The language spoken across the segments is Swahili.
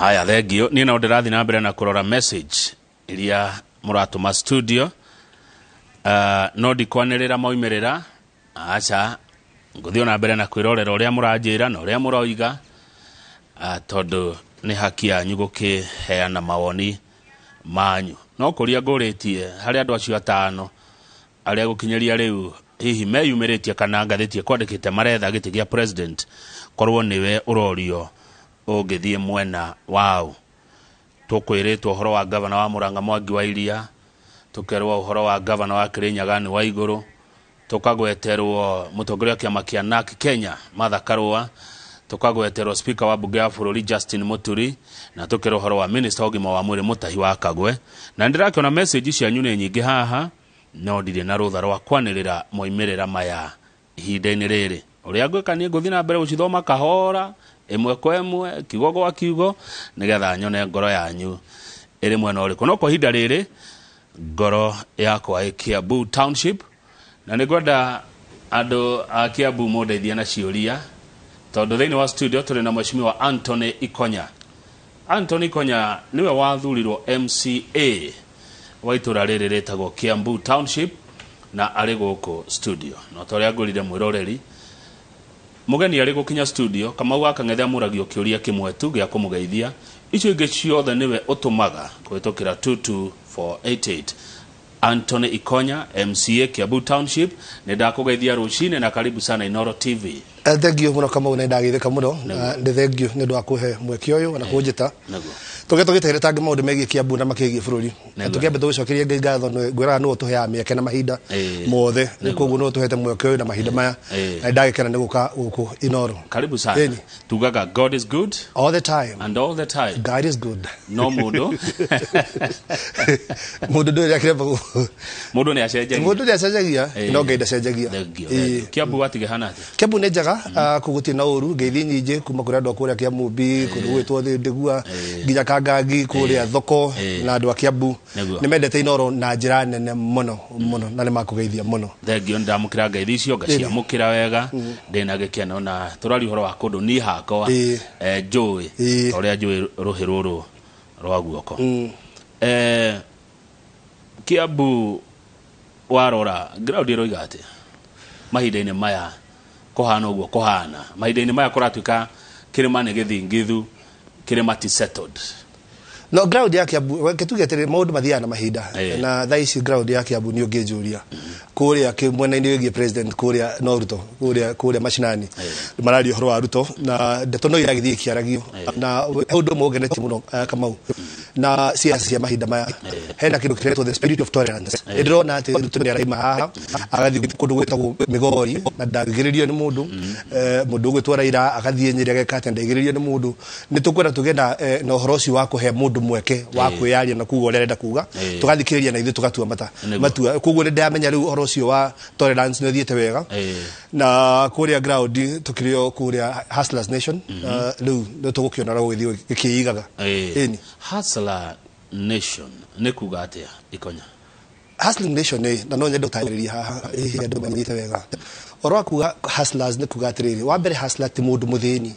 haya thengio niä nao ndä rathiä na mbere na kå rora message iria må ratå studio uh, no ndikwanä rä ra moimä rä ra aca ngå thiä ona mbere na kwä rorera å rä a må ranjä ra na å rä a må roiga uh, tondå nä haki yanyu gå kä heana mawoni manyu no kå ria ngå rä tie harä andå acio atano arä a gå kinyä ria rä u hihi meyumä rä tie kana ngathä tie kwandä kä te maretha gä tä gä a korwo nä we å rorio ungithie mwena wao tukwiritwo uhoro wa gavana wa muranga mwangi wa iria tukerwo uhoro wa gavana wa kirinyaga ni wa iguru tukagweterwo mutongoria wa kiama kia NAK Kenya Martha Karua tukagweterwo spika wa bunge ya bururi Justin Muturi na tukirwo uhoro wa minister ugima wa mwiri mutahi wa kagwe na ndirakiona message cianyu ni nyingi haha no ndirĩ na rutha rwa kwanĩrĩra moimĩrĩra maya ihinda-inĩ rĩrĩ ũrĩa ngwĩka niĩ ngũthiĩ na mbere gũcithoma kahora imwe kwa imwe kiugo gwa kiugo nigetha nyone ngoro yanyu iri mwena uriku no kwa ihinda riri ngoro yakwa ä kiambu township na nä ngwenda andå a må ndeithia na ciåria tondå thä inä wa studio tå rä na mwecimi wa antony ikonya antony ikonya nä wathurirwo mca wa itå ra rä rä rä tagwo kiambu township na arä gå studio na ta å rä a ngå rire mwä mugeni arĩ gũkinya studio kamau akang'ethe amuragio kĩũria å ria kä tu gä a icio ingĩ ciothe nĩwe ũtũmaga å 22488 antony ikonya mca kiabu township nä ndakå na karibu sana inoro tv thengio må no kamau na ndagä thä ka må no ndä thengio nä å ndå wa kå na kå njä ta tå gä tå gä tehre tangä maå ndå megiä kä ambu na ngai ngatho ngwä raga no tå ya mä na mahinda mothe ni koguo no tå hete mweke na mahinda maya na ndagä kana nä uku inoro karibu sana tugaga god is good all the time and all the time god is good no mudo mudo må yakire ndå mudo ni gå må ndå nä acenjagia må ndå acenjagia no ngai ndacenjagia kä ambu watigä hana atä kä ambu nä njega nĩmendaga mm-hmm. ah, kũgũtia na uru ngeithi nyinje kuma kũrĩ andũ a kũrĩa Kĩamumbi eh. kũndũ gwĩtwo thĩ ndĩgua eh. nginya Kangangi kũrĩa eh. thoko na andũ bu ni mendete Inoro na njĩra nene mũno mũno na nĩ makugeithia mũno thengio nĩ ndamũkĩra ngeithi icio mukira wega mm. ndina na gĩkeno na tũraria ũhoro wa kundu ni hakwa njũĩ ũrĩa njũĩ rũhĩ rũrũ rwa guoko mm. Kĩambu warora ground ĩroiga atĩa mahinda-inĩ maya kuhana uguo kuhana mahinda-inĩ maya kũratuĩka kĩrĩma nĩ gĩthingithu kĩrĩma ti settled no ground ya Kiambu gitugetere maundu mathiaga na mahinda na thaa ici ground ya Kiambu ni ungijuria kuria mwena-ini wigie president kuria no Ruto kuria kuria macinani mararia uhoro wa Ruto na ndeto no iragithie ikiaragio na undu umwe ungenetie eh, kama u na siasa ya mahinda maya hena kindu kireto the spirit of tolerance edro na ati Ruto ni araima haha agathii kundu gwitagwo Migori na ndagiririo ni mundu mundu mm. eh, ugwitwo raira agathii Nyeri ageka ati ndaigiririo ni mundu ni tukwenda tugie na uhoro eh, ucio wa kuhe mundu mundu mweke wa eh. yaria na kuga uria arenda kuga eh. ria na ithu tugatua mata matua koguo ni ndamenya riu uhoro ucio wa tolerance ni uthiite wega eh. na kuria ground tukirio kuria hustlers nation mhm. riu riu tugukiona ra gwithio gikiigaga ini hustler nation nä kuga atä a ikonya na no nyende å haha ä andå te wega å wakuga nä kuga atä rä rä wa mbere ti må ndå må thä ni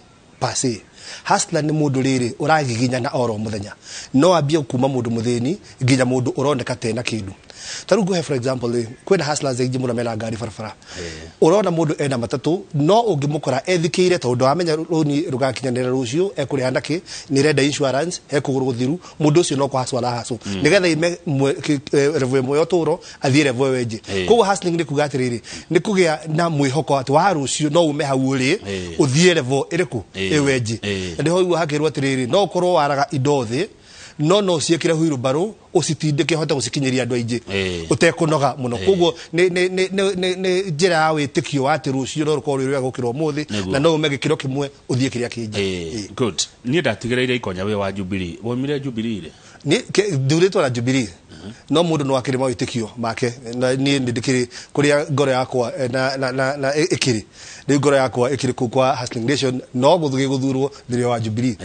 Hustler nä må ndå rä rä å ragiginyana oro må thenya no ambie kuma må ndå må thä ni nginya må ndå å roneka tena kä ndå ta rä for example kwä na hä ingä må no mena ngari barabara å rona ena matatu no å ngä må kora ethikä ire tondå wamenya råni rå gakinyanä ra rå cio ekå rä ha nakä nä renda ekå gå rå thiru må no kå hacwo arahacwo nä ime e, revue moyo toro ya å tå ro athiä revo ä yo ä koguo nä kuga atä rä na mwä hoko atä wa rå cio no å me hau å rä å thiä revo ä rä kå ä wenji na nä hoiguo hakä no å waraga indo no no ciekire huiru baru ucitinde kihote gucikinyiria andu aingi utekũnoga muno koguo nĩ njĩra ya wĩtĩkio wa ati rũciũ no rũkorwo rwĩ rwega gũkĩra muthi na no ume kiro kimwe uthie kiria kinji good niĩ ndatigĩrĩire ikonya we wa jubilee waumire jubilee rĩ ndurĩtwo na jubilee mhm. no mundu no akĩrĩ mawĩtĩkio make niĩ nĩ ndĩkĩrĩ kũrĩa ngoro yakwa eh, na ikiri ndi ngoro yakwa ikiri kũu kwa Hustling Nation no gũthiĩ gũthurwo thĩinĩ wa jubilee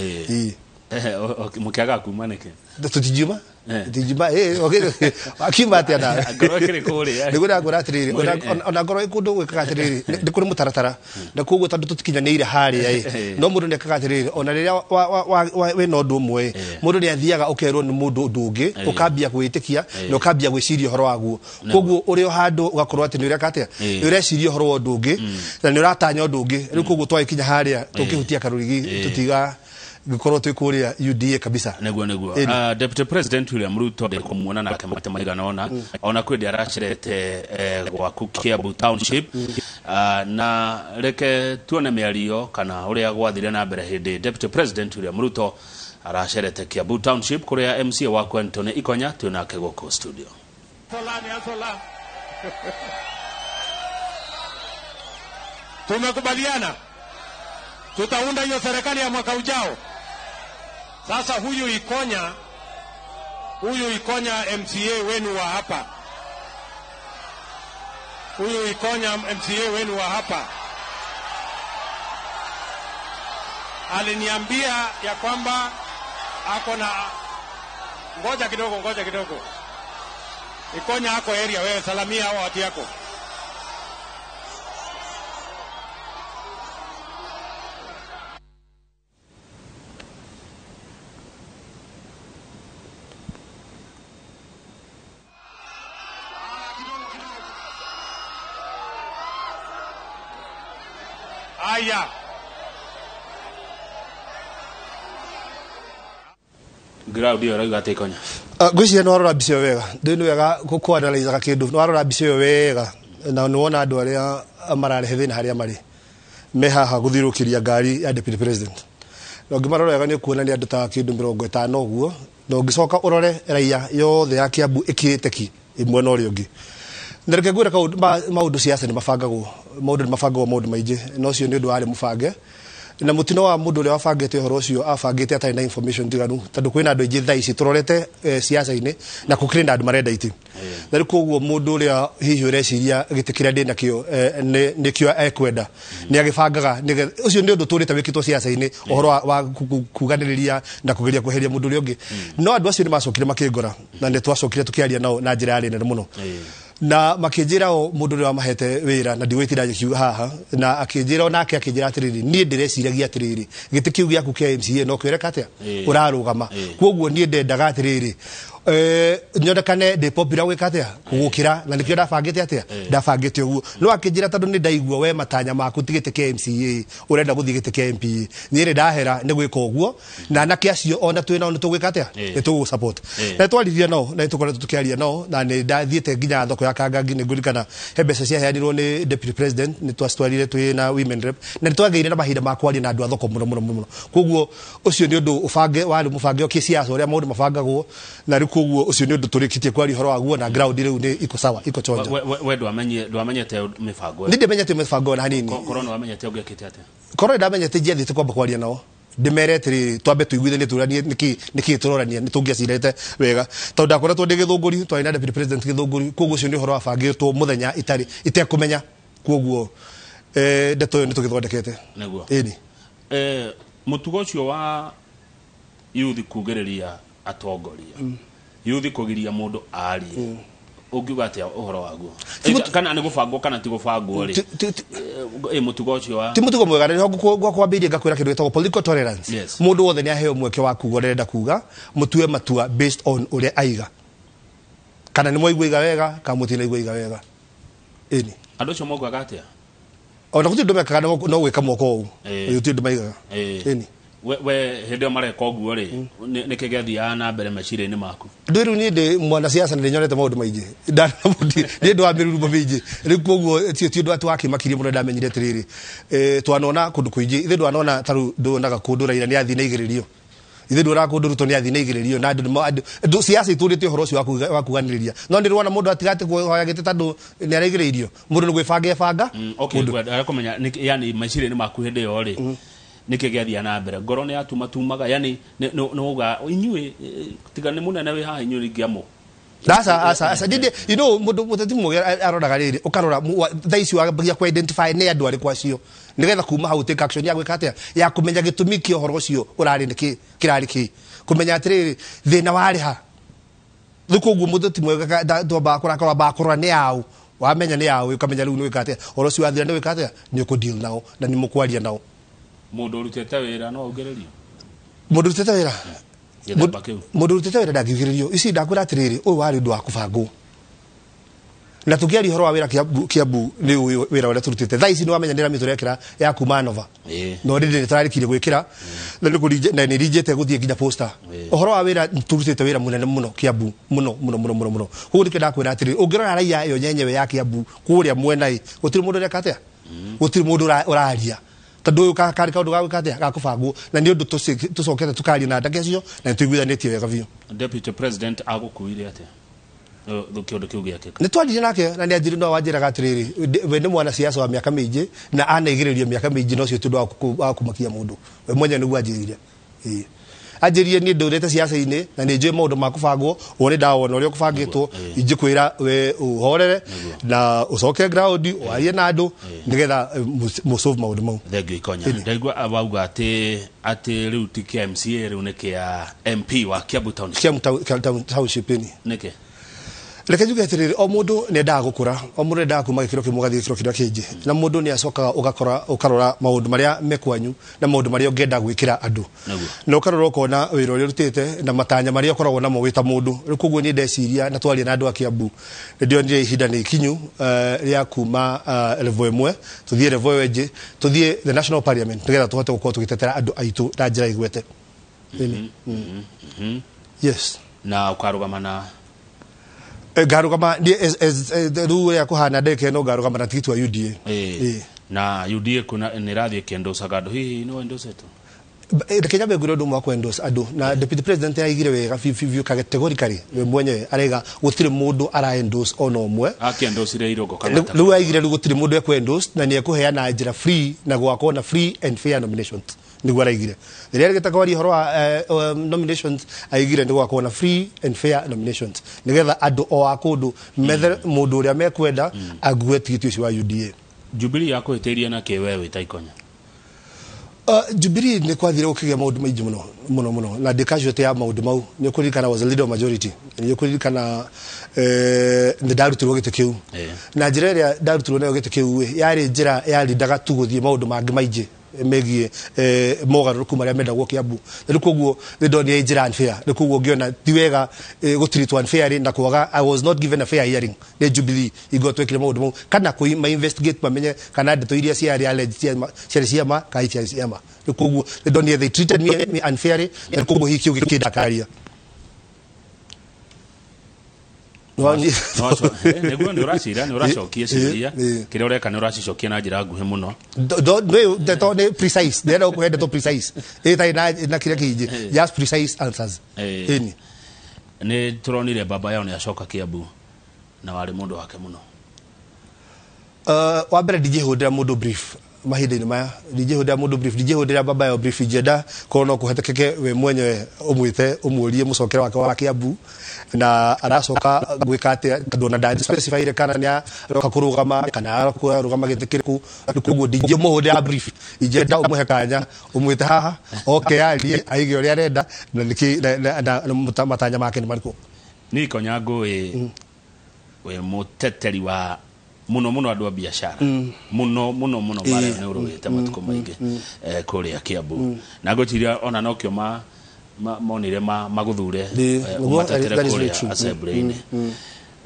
mukiaga kuma nike tutijuma tutijuma eh okire akimba atia na ngorokire kuri ya nigura ngora atiriri ona ngoro gwikaga atiriri ni kuri mutaratara na kuguo tondu tutikinyanire hari ya no mundu nekaga atiriri ona riria we no ndu mwe mundu ni athiaga ukerwo ni mundu ndungi ukambia gwitikia na ukambia gwiciria horo waguo kuguo uri o handu ugakorwo ati ni uria katia ni ureciria horo ndungi mm. na ni uratanya ndungi riu kuguo twaikinya haria tukihutia karurigi tutiga gikorwo twi kuria UDA kabisa neguo neguo uh, ah, deputy president William Ruto de kumwona na kamata maiga naona mm. ona kwindi aracerete eh, gwaku Kiambu township mm. uh, na reke tuone miario kana uria gwathire na mbere hindi deputy president William Ruto aracerete Kiambu township kuria MC wako Anthony Ikonya twinake goko studio Solani, solani. Tumekubaliana tutaunda hiyo serikali ya mwaka ujao. Sasa huyu Ikonya, huyu Ikonya MCA wenu wa hapa, huyu Ikonya MCA wenu wa hapa aliniambia ya kwamba ako na, ngoja kidogo, ngoja kidogo, Ikonya ako area, wewe salamia hao watu yako. Haya, ground ä raiga atä ikonya ah, ngwĩciria nĩ warora mbica ĩyo wega ndũĩ nĩ wega gũkwanaraithaga kĩndũ nĩ warora mbica ä yo wega na nä wona andå arä a mararehe thä na thĩna harĩa marĩ me haha ria ngari ya na å ngä marora wega nĩ ũkuona nĩ andũ ta ä tano å guo na å ngä coka å rore raia yothe ya kä ambu ä kĩambu ĩkĩrĩte ki ĩmwe na å ngä nderekegwira kau maudu ciaca ni mabangagwo maudu ni mabangagwo maundu maingi na ucio ni undu wari mufage na mutino wa mundu uria wabangite uhoro ucio abangite atari na information ndiganu tondu kwina andu aingi thaa ici turorete e, eh, ini na gukiri na andu marenda iti eh, mm. mm. na riu koguo mundu uria hihi ureciria giti kiria mm. ndi nakio nikio ekwenda ni agibangaga ucio ni undu turite wikitwo ciaca-ini uhoro wa kuganiriria na kugeria kuheria mundu uria ungi no andu acio ni macokire makingora na ni twacokire tukiaria nao na njira yari nene muno na makinjira o mundu ni wamahete wira na ndigwitira ngikiuga haha na akinjira nake akinjira atiriri nie ndireciragia atiriri giti kiu giaku kia MCA no kireka atia urarugama koguo nie ndendaga atiriri Eh, nyonekane ndä popira gwä ka atä a gå kä ra na nä kä o ndabangä te atä a eh. ndabangä te å guo no akä njä ra tondå nä ndaigua we matanya maku tigä tä k mca å renda gå thiä gä tä k mpa rä ndahera nä gwä ka å guo na anake acio ona twä nao nä tå gwä ka atä a nä tå gå na nä twaririe nao na nä tå koretwo tå kä aria nao na nä ndathiä te nginya thoko ya kangangi nä ngå he mbeca ciaheanirwo nä deputy president nä twacitwarire twä na women rep na nä twagä ire na mahinda ma kwaria na andå a thoko må no må no må no koguo å cio nä å ndå å bange warä må bange å kä ciaca å rä a maå ndå mabangagwo na rä koguo ucio ni undu turikitie kwari horo waguo na ground riu ni iko sawa iko chonjo we, we, we ndwamenye ndwamenyete mibango ni te mibango na hanini korwo amenye te ungekite atia korwo ndamenyete te kwamba kwaria nao ndimere tirä twambe tuiguithanie turanie nä kä tå rorania nä tå ngä acirete wega tondå ndakoretwo ndä gä to ngå ri twarä na gä thå ngå ri koguo å cio nä å horo wabangä two må thenya itekå menya koguo eh, ndeto ä yo nä tå gä thondekete näguo ĩni eh, må wa yuthi kugereria rä atongoria mm yuthi kugiria mundu ari ungiuga hmm. atia uhoro waguo kana ni gå kana ti gå ri rä mutugo ucio wa ti mutugo mwega rä gwakwambä ngakwä ra ngakwira kindu gä political tolerance mundu wothe ni aheo mweke wa kuga rä kuga mutue matua based on å aiga kana nä mwaiguaiga wega kana må tinaiguaiga wega ĩni andå acio maugaga atä ona gå tirä ndå mekaga no gwä moko mwoko å u ä tirä ndå maigaga ĩni we, we hindi yo mareka guo ri mm. niki gethiaga na mbere machire ni maku ndu riu ni ndi mwana siasa na ndinyorete maundu maingi ndi ndu wa mirurumo ri riu guo ti ti ndu ati wakimakirie muno ndamenyire atiriri e, eh, nona kundu kuingi ithi ndwanona taru nduonaga kundu raira ni athi na igiririo ithe ndu raku ndu ruto ni athi athina igiririo na andu ndu ciaca iturite uhoro ucio wa kuganiriria no ndirwo na mundu atigate gite tandu ni araigiririo mundu ni gwibanga ebanga mm, okay, ara kumenya yani machire ni maku hindi yo ri nä gä na mbere ngoro ni atuma tumaga yani någa inyuä tiga ni munene nene wä haha inyuä ingäamå Asa, asa, sasa dide you know mudu mutati mugera aroraga riri ukarora thaa ici wambagia ku identify ne adu ari kwacio nigetha kuma hau take action ya gwika atia ya kumenya gitumi kia uhoro ucio urari ni kirari ki kumenya the na wari ha riu koguo mundu ti mwega twambaga kurakorwo ambaga kurora nä yaũ wamenya nä yaũ ukamenya rä u nä wä ka atä horo cio athira ni gwika ka Ni ku deal nao na ni mukwaria nao mundu rutete wira no ongererio mundu rutete wira mundu rutete wira ndangiugiririo ici ndakwira atiriri uyu wari undu wa kubangwo na tukiaria horo wa wira kiabu ni wira uria turutete thaa ici ni wamenya ndira mitura kira ya kuma nova no ndire kire gwikira na ni na ni rijete guthie nginya posta horo wa wira turutete wira munene muno kiabu muno muno muno muno muno huu ni kenda kwira atiri ungirora raia yo nyenyewe ya kiabu kuria mwena i gutiri mundu rekatia mm. gutiri mundu uraria tondu uyu kakari kaundu gagu gaku gakubangwo na nä å ndå tå na tå icio na nituiguithanitie wega na deputy president agukuire atia kiundu kiu giakika ni nake na ni anjiri no atä atiriri we nä mwana ciaca wa mä miingi na anaigireria miaka miingi nocio ndå wa må ndå we mwenye niguo anjirire ii anjĩrire niĩ ndurete siasa inĩ na ni jwe maũndũ ma kũbangwo ũrĩ ndawona ũrĩa kũbangĩtwo injĩkwĩra we uhorere na usoke ground warie nado andũ nĩgetha mũsolve maũndũ thank you konya ndaigua wauga atĩ atĩ rĩu ti kĩa mca rĩu nĩ mp wa kiambu township ni nĩkĩ reke njuge atiriri o mundu ni endaga gukura o mundu ni endaga kuma gikiro kimwe gathii gikiro kiria kingi na mundu ni acokaga ugakora ukarora maundu maria me kwanyu na maundu maria ungenda gwikira andu na ukarora ukona wira uria urutite na matanya maria ukoragwo namo wita mundu riu koguo ni ndeciria na twaria na andu a kiambu ndionire ihinda ni ikinyu eh, ria kuma eh, revo imwe tuthie revo iyo ingi tuthie the national parliament nigetha tuhote gukorwo tugitetera andu aitu na njira igwete mm-hmm. mm. mm-hmm. mm-hmm. yes na ukarugama na ngarugama riu ria kuhana ndeke no ngarugama na tigiti wa UDA na UDA kuna nirathie kendosaga andu hihi no endosete reke nyambe ngwire undu umwe wakwendos andu na deputy president aigire wega biu kategorikari we mwenyewe araiga gutiri mundu araendos ona umwe akiendosire irongo kana riu aigire riu gutiri mundu ekwendos na niekuheana njira free na gwakwo na free and fair nominations niguo araigire rä rä a gätakawari horo wa eh, um, nominations aigire nä gwakorwo na free and fair nominations nä getha andå o a kå ndå methe må mm. ndå å rä a mekwenda mm. ague tigiti å cio wa uda jubili yakå hä tä rie na kä we wä ta ikonya Uh, Jubilee nä kwathire gå kä gä a maå ndå maingä må no må no na ndä kacute ya maå ndå mau nä å kå ririkana majority nä å kå ririkana eh, nä ndarutirwo gä tä kä u eh. na njä ra ä rä a ndarutirwo nayo gä tä kä u yarä njä ra yarindaga tu gå thiä maå ndå mangä maingä megie eh, mogaruruku maria mendagwo kiambu na riu koguo nindonire njira unfair riu koguo ngiona ti wega eh, gutreat unfairly na kwaga i was not given a fair hearing ni jubilee igo twekire maundu mau kana kui ma investigate mamenye kana ndeto iria ciari alleged ciari ciama kana itiari ciama riu koguo nindonire they treated me unfairly na koguo hiki ugikindakaria niguo nä å racira nä å racokie kä rä a å reka nä å na njä ra nguhä må nä tarä na kä rä a kä nä tå ronire baba yao nä acoka kä ambu na warä må ndå wake må no uh, wambere mbere ndingä hå ndä ra må ndå mahinda-inĩ maya ndingĩhũthĩra mũndũ brief ndingĩhũthĩra baba yo brief njenda korwo no kũhetekeke we mwenyewe ũmwĩte ũmũrie mũcokere wake wa Kiambu na aracoka gwĩka atĩa tondũ ona ndathi specifyire kana nĩ aroka kũrũgama kana aroka rũgama gĩtĩ kĩrĩkũ koguo ndingĩmũhũthĩra brief njenda ũmũhe kanya ũmwĩte haha oke arie aige ũrĩa arenda na nĩkĩ matanya make nĩ marĩkũ Nico Nyangũĩ mm. we teteri wa muno muno andu a biashara mm. muno muno muno eh, maria yeah. niurugite mm, mm, matuko maingi mm, mm. eh, kuria kiambu na ngwiciria ona nokio ma monire ma maguthure umatetire eh, kuria assembly-ini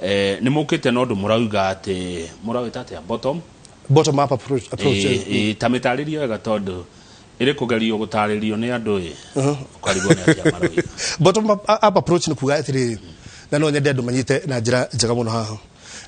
eh, nä må kä te na å ndå må rauga atä må ragwä ta atä ta mä tarä rio wega tondå ä rä kå gerio gå tarä rio nä andå ä å uh-huh. karigwo nä atä a maroiga nä kuga atä na no nyende andå manyite na njä ra njega må no haha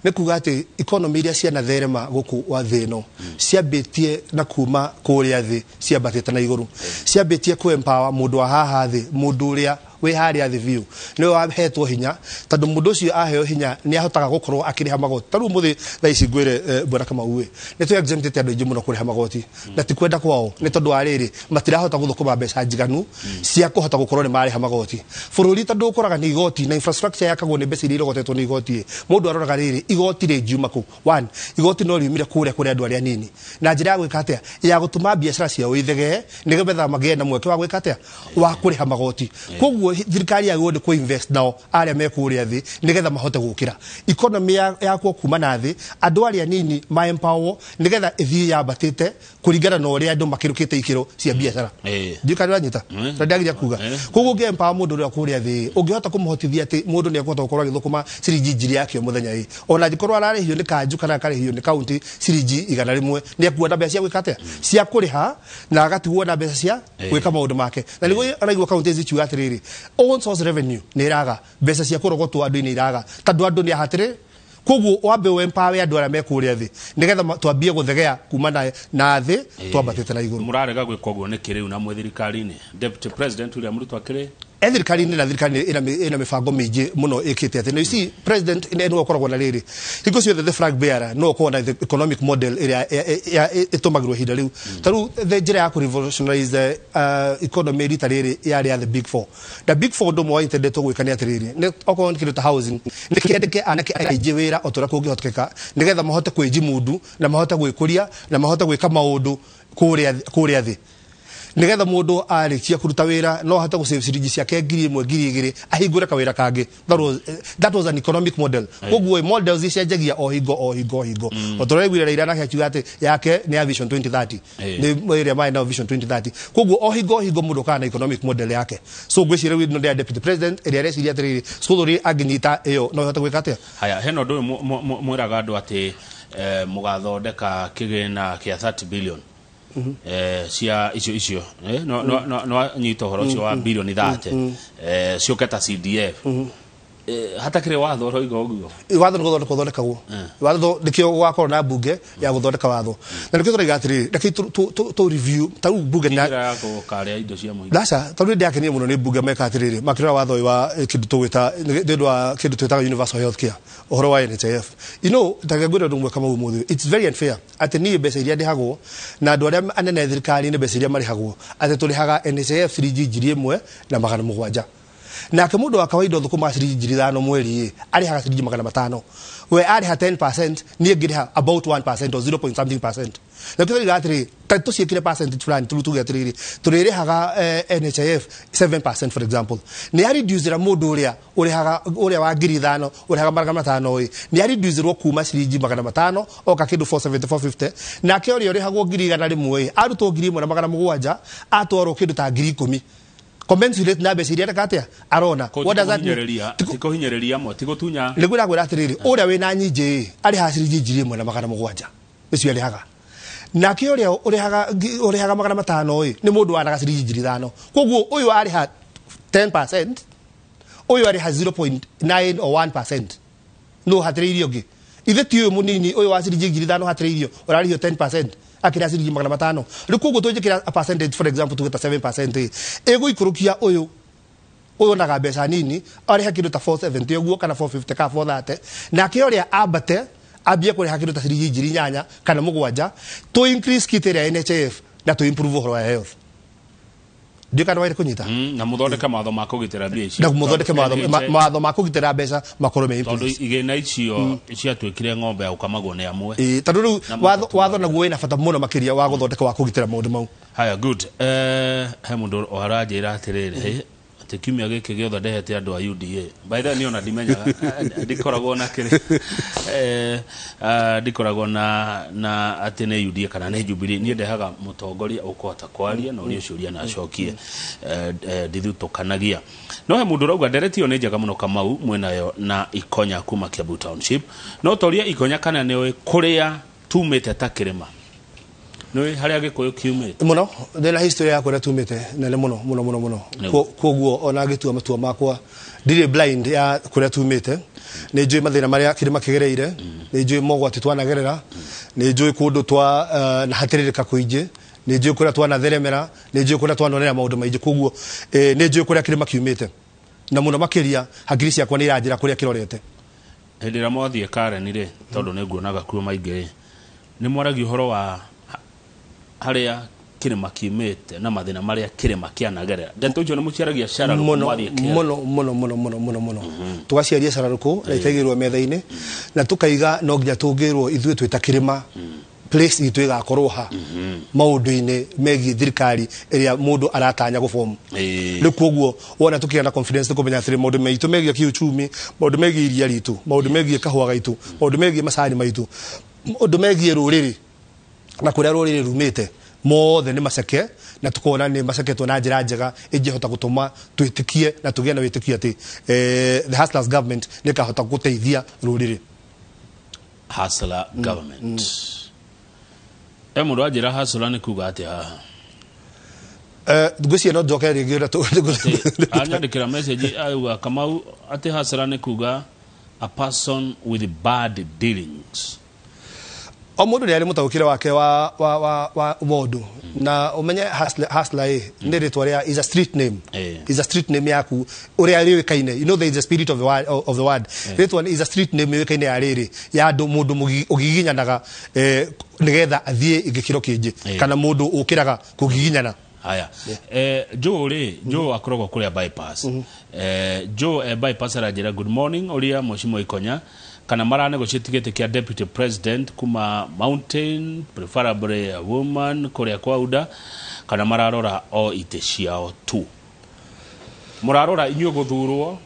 nä kuga atä ikonomä iria cianatherema gå kå thä no ciambä tie na kuma kå rä a thä ciambatä te na igå rå ciambä tie kå empower må ndå wa haha thä må ndå å rä a wä harä a thä biå nä we wahetwo hinya tondå må ndå å cio aheo hinya nä ahotaga gå korwo akärä ha magoti tarä u må thä tha ici ngwä re mbwena eh, kamauä nä tå exemptä te andå aingä må no kå rä ha magoti na ti kwenda kwao nä tondå wa rä rä matirahota gå thå mbeca njiganu cia kå hota gå korwo nä marä ha magoti bå rå ri tondå å koraga nä igoti na infrastructure yakagwo nä mbeca iria irogotetwo nä igoti må ndå aroraga rä rä igoti rä ngiuma kå igoti no riumire kå rä a kå rä andå arä anini na njä ra ya gwä ka atä a ya gå tå ma biacara ciao ithegee nä getha magä e na mweke wa gwä ka atä a wa kå rä ha magoti koguo thirikari yagĩrĩirwo nĩ kũinvest nao arĩa me kũrĩa thĩ nĩgetha mahote gukira economy yakwo kuma na thĩ andũ arĩa nini ma empower nĩgetha ĩthiĩ yambatĩte kũringana na ũrĩa andũ makirukite ikiro cia biashara mm. biacara wa nyita mm. na ndagiria kuga koguo ũngĩ empower mũndũ ũrĩa kũrĩa thĩ ũngĩhota ati atĩ ni nĩekũhota gũkorwo agĩthũkũma ciringi ngiri yake muthenya ĩ ona angĩkorwo hiyo ni kanju kana kare akarĩhio nĩ kaunti ciringi igana rĩmwe nĩekuona mbeca cia gwĩka atĩa mm. cia kũrĩha na agatigwo na mbeca cia gwika maũndũ make na nĩguo araigua county zichu ciuga atĩrĩrĩ own source revenue ni raga mbeca cia kå rogotwo andå raga iraga tandå andå nä ahatire koguo wambe wempawe andå arä a mekå rä a thä nä getha twambie gå thegea kuma na thä twambatä te na igå rå gwikogwo rarega gwä ka å guo nä kä rä u na mwithirikari ni deputy president uri a må thirikari nene na thirikari ina mibango mingi muno ikite ati you see president ina ni okoragwo na riri hingo ciothe the flag bearer no okorwo na economic model iria itumagirwo ihinda riu taru the njira ya kurevolutionize the economy rita riri yari ya the big four the big four ndomwe waintendetwo gwika ni atiriri okorwo ni kindu ta housing ni kiendeke anake aingi wira o turia kungihoteka nigetha mahote kwinjimundu na mahote gwikuria na mahote gwika maundu kuria thi nigetha mundu arikia kuruta wira no hata ku save ciringi ciake ngiri imwe ngiri igiri ahingure kawira kangi that was an economic model koguo models icenjagia o hingo o higo o higo mm. o tå raiguire raira nake akiuga atä yake nä vision 2030 nä mwire mai na vision 2030 koguo o hingo o higo må ndå kana na economic model yake so ngwä ciria wä no dia deputy president ä rä a reciria atä rä rä cå no hata gwä ka haya hena å ndå å yå mwä raga andå atä eh, må gathondeka 30 billion Mm-hmm. Eh, cia icio icio eh, no no no nyita horo cio wa mm-hmm. bilioni 30 mm-hmm. eh, ciuketa CDF hata kire watho roiga ũguo watho thondeka thondeka ũthondekagwo watho nĩkĩo gũgakorwo na mbunge ya gũthondeka watho na nĩkĩo tũraiga atĩrĩ reke tũ review ta rĩu mbunge nĩyakaria indo cia mũingĩ ndaca ta rĩu ndĩakenie mũno nĩ mbunge ka atĩrĩrĩ makira watho ũyũ wa kĩndũ tũgwĩta nĩũndũ wa kĩndũ twĩtaga universal health care ũhoro wa NHIF you know ta ga ũndũ ũmwe kama umuthi it's very unfair atĩ niĩ mbeca iria hago na andũ arĩa anene thirikari-inĩ mbeca iria marĩhagwo atĩ tũrĩhaga NHIF 3G ngiri mwe na magana mũgwanja nake mundu wa kawaida uthukuma ciringi ngiri ithano mweri arihaga ciringi magana matano we ariha 10% niä ngä about 1% or 0 something percent na tå tariga atä rä tå ciäkire percentage fulani tå tuge atä rä rä tå rä nhif 7 for example ni ari reduce ra må ndå å rä a wa ngiri ithano å magana matano ni ari reduce ro kuma ciringi magana matano oka kä 47450 nake å rä a å rä ngiri igana rä mwe arutwo ngiri ä na magana mugwanja gwanja atwarwo kä ta ngiri ikå commensurate na mbeca iria rekatia arona what does that mean tiko hinyereria mo tiko tunya ligu na gwira tiriri uria wina nyinji ari ha ciringi ngiri imwe na magana mugwanja nicio arihaga nake uria urihaga haga magana matano i ni mundu wanaga ciringi ngiri ithano koguo uyu ari ha 10% uyu ari ha 0.9 or 1% no hatiririo ngi ithe ti uyu munini uyu wa ciringi ngiri ithano hatiririo urarihio 10% akira ciringi magana matano riu koguo tunjikira percentage for example tuge ta 7 percent iguikurukia uyu onaga mbeca nini areha kindu ta 470 uguo kana 450 kana 430 nake uria ambate ambie kureha kindu ta ciringi ngiri nyanya kana mugwanja tu increase kiti ria NHIF na tu improve uhoro wa health ndiuä nä kå na må thondeke matho ma kå gä tä ra na må thondeke matho ma kå gitä ra mbeca makorwo me tondå igä na icio hmm. ciatuä kire ng'ombe ya gå kamagwo nä amwe tondå rä u watho naguo wä na bata må no makä ria wa gå thondeka wa kå gitä ra maå ndå mau haya good eh, he må ndå å haranjä ra atä rä rä atä kiumia gä kä gä othe ndehete andå a uda by nä ona ndimenyaga ndikoragwo na kä rä eh, ah, ndikoragwo na na atä nä uda kana nä jubili niä ndehaga må tongoria å kåhota kwaria na å ria å cio ria na acokie eh, eh, ndithutå kanagia no he må ndå å rauga ndereti ä yo nä njega må no kamau mwena na ikonya kuma kiambu township no toria ikonya kana nä å kå rä a tumä te ta kä rä ma muno harä a gä ndä na historia yakwa rä a tumä te nene muno muno må no koguo ona ngä tua matua makwa ndirä blind ya kå rä a tumä te nä njå mathä na marä a kä rä makä gereire nä njå ä mogwati twanagerera nä njå kå ndå twa eh, na hatä rä rä ka kå ingä nä njå ä kå rä a twanatheremera nä njå ä kå rä a twanonera maå ndå maingä koguo nä eh, njå kå rä a kä rä makiumä te na må no makä ria hakiri ciakwa nä iranjä ra kå rä a kä rorete hä ndä ä rä a mwathiä karen rä tondå nä nguonaga kuo maingä nä mwaragia å horo wa haria kirima kiumite na mathina maria kirima kianagerera ndeto icio mono mono mono mono mono mũno mũno mhm. tugaciaria cararuku na mhm. ikaigirwo metha-inĩ na tukaiga no gya tungirwo ithwe twita kirima mhm. place itu igakorwo koroha maundu-ini megi thirikari eria mudu aratanya form ni kuguo wona tukiga na confidence ko tukumenya atiri maundu meitu ki uchumi maundu megi iria ritu maundu megi kahwa gaitu maundu megi masani maitu maundu megi ruriri na kuria ruriri rumite mothe ni maceke na tukona ni maceketwo na njira njega ingihota gutuma twitikie na tugie na witikio ati eh, the hustlers government ni kahota guteithia ruriri hustler mm. government mm. mm. e mundu ra hustler ni kuga ati haha ngwiciria eh, no njoke rĩngĩ ũrĩa anyandĩkĩra message auga kamau atĩ hasara nĩ kuga a person with bad dealings o må ndå nä arä må taåkä re wake wa, wa, wa, wa wondå mm. na å menye hasla ä nä rä twa rä a is a street name yeah. is a street name yaku å rä a rä kaine you know there is a spirit of the word, of the word. Yeah. rä twa is a street name yå kaine ya rä rä ya andå må ndå å giginyanaga eh, nä getha athiä gä kä ro kä njä kana må ndå å kä raga kå giginyana haya yeah. eh, jo rä jo akoragwo kå rä a bypass mm -hmm. eh, jo eh, bypass aranjä ra good morning å rä a mwacimå ikonya kana maranegocie tigiti kia deputy president kuma mountain a woman kuria kwauda kana mararora o itä ciao tu murarora inyuä gå thurwo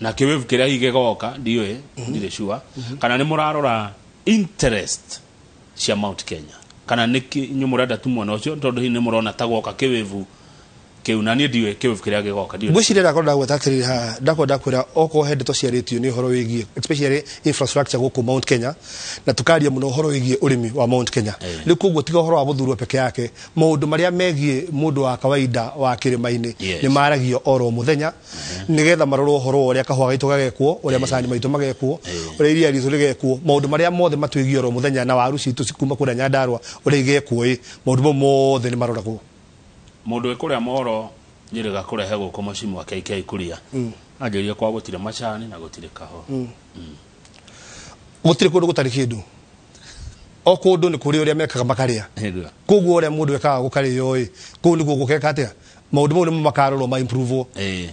na kä wä kä rä a gigägoka ndiå e, mhm. ndirä cua mhm. kana nä må rarora interest cia mount kenya kana nä inyuä må renda tu mwena å cio tondå hihi nä må rona ta gwoka kä wä kiu na ni ndiwe kiu kiria gigoka ndiwe ngwiciria ndakora ndagweta atĩrĩrĩ haha ndakwenda kwĩra okorwo he ndeto ciarĩtio nĩ ũhoro wĩgiĩ especially infrastructure gũkũ mount kenya na tũkaria mũno ũhoro wĩgiĩ ũrĩmi wa mount kenya rĩu koguo tiga ũhoro wa mũthurwo peke yake maũndũ marĩa megiĩ mũndũ wa kawaida wa kĩrĩma-inĩ nĩ maragio oro mũthenya nĩgetha marorwo ũhoro wa ũrĩa kahũa gaitũ gagekwo ũrĩa macani maitũ magekwo ũrĩa iria ritũ rĩgekwo maũndũ marĩa mothe matwĩgio oro mũthenya na waru citũ cikuma kũrĩa nyandarũa ũrĩa igekwo ĩ maũndũ mau mothe nĩ maroragwo mundu ikuria moro njiriga kurehe guku mucimu wa KK Kuria mm. anjĩrire kwa gutire machani na gutire kaho mm. mm. gũtirĩ kũndũ gũtarĩ kĩndũ o kũndũ ni kuri uria mekaga makaria koguo uria mũndũ ekaga gũkarĩo ĩ kũu nĩguo gũkeka atĩa maundu mau nimo makarorwo ma improve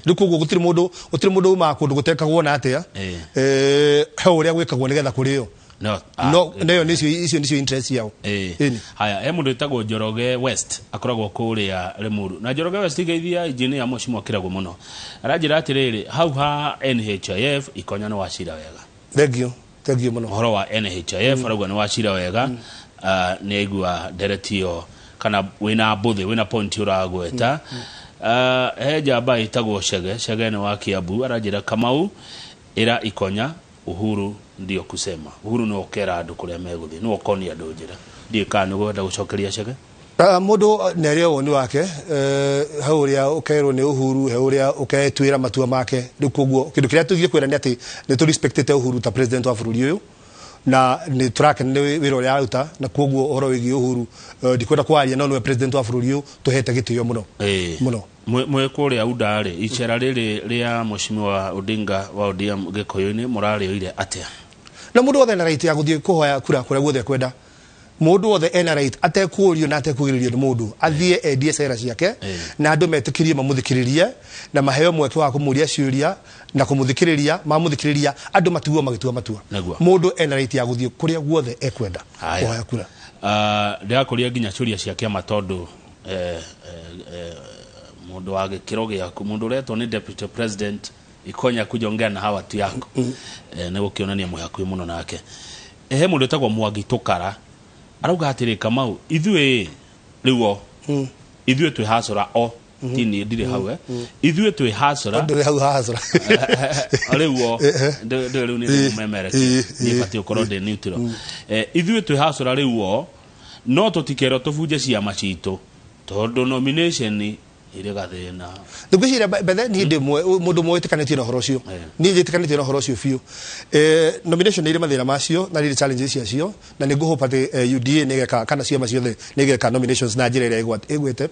riu koguo gutire mundu gutiri mundu umaga kundu gutekagwo na atia he eh, uria gwikagwo nigetha kurio no ah, no eh, nayo nicio icio nicio interest yao eh haya he mundu itagwo Njoroge West akoragwo kuria Limuru na Njoroge West geithia engineer mucimu akiragwo muno aranjira atiriri hau ha NHIF ikonya ni wacira wega thank you thank no muno wa NHIF aragwa ni wacira wega mm. ah, nä aigua ndereti ä kana wina mbåthä wina pointi å ragweta mm, mm. ah, he njamba ä tagwo cege cege nä wa kä ambu aranjä ra kamau ä ra ikonya uhuru ndio kusema uhuru no okera andu kuria meguthi no okonia andu njira ndie ni gwenda gucokeria cege ah, mudu nere woni wake eh, he uria ukerwo ni uhuru he uria uketuira matua make riu kindu kiria tuthie kwira ni ati ni tu respectete uhuru ta president wa bururi uyu na ni track ni wiro ya uta na koguo å wigi uhuru giä eh, å kwaria no we president wa bå rå ri å tå hete gä muno io eh, må no må no icera riri ria mushimi wa odinga wa odiam gä murari inä må rarä oire atä na mundu wothe ena right ya guthie kuhoya kura kuria guothe kwenda mundu wothe ena right atekuurio na atekugiririo ni mundu athie endie cera ciake na andu metikirie mamuthikiririe na maheo mweke wa kumuria ciuria na kumuthikiriria mamuthikiriria andu matiguo magitua matua mundu ena right ya guthie kuria guothe ekwenda kuhoya kura ah, ndirakuria nginya ciuria cia kiama tondu eh, eh, eh, mundu wa gikiro giaku mundu uretwo ni deputy president ikonya kujongea na hawa tu yako mm -hmm. e, eh, nĩgũ kĩonania moyo hakuhĩ mũno nake ehe mũndũ etagwo mwangi tũkara arauga atire kamau ithwe rĩu o mm. ithwe twĩ hasura o Mm -hmm. tini ndire mm -hmm. hawe mm -hmm. ithuĩ twĩ hacora mm-hmm. ndire hau eh. mm-hmm. hacora rĩu o eh, ndire rĩu nĩ mũmemereki niĩ batiĩ gũkorwo ndĩ neutral mm. ithuĩ twĩ hacora rĩu o no tũtikerwo tũbunje ciama citũ tondũ nomination ire gathina ndiguciria bethe ni ndi mwe mundu mwe tikanitie na horo cio eh. ni ndi tikanitie na horo cio fiu eh nomination ni ire mathira macio na ire challenges cia cio na ni nguhope ati eh, UDA ni geka kana ciama ciothe ni geka nominations na njira ire igwete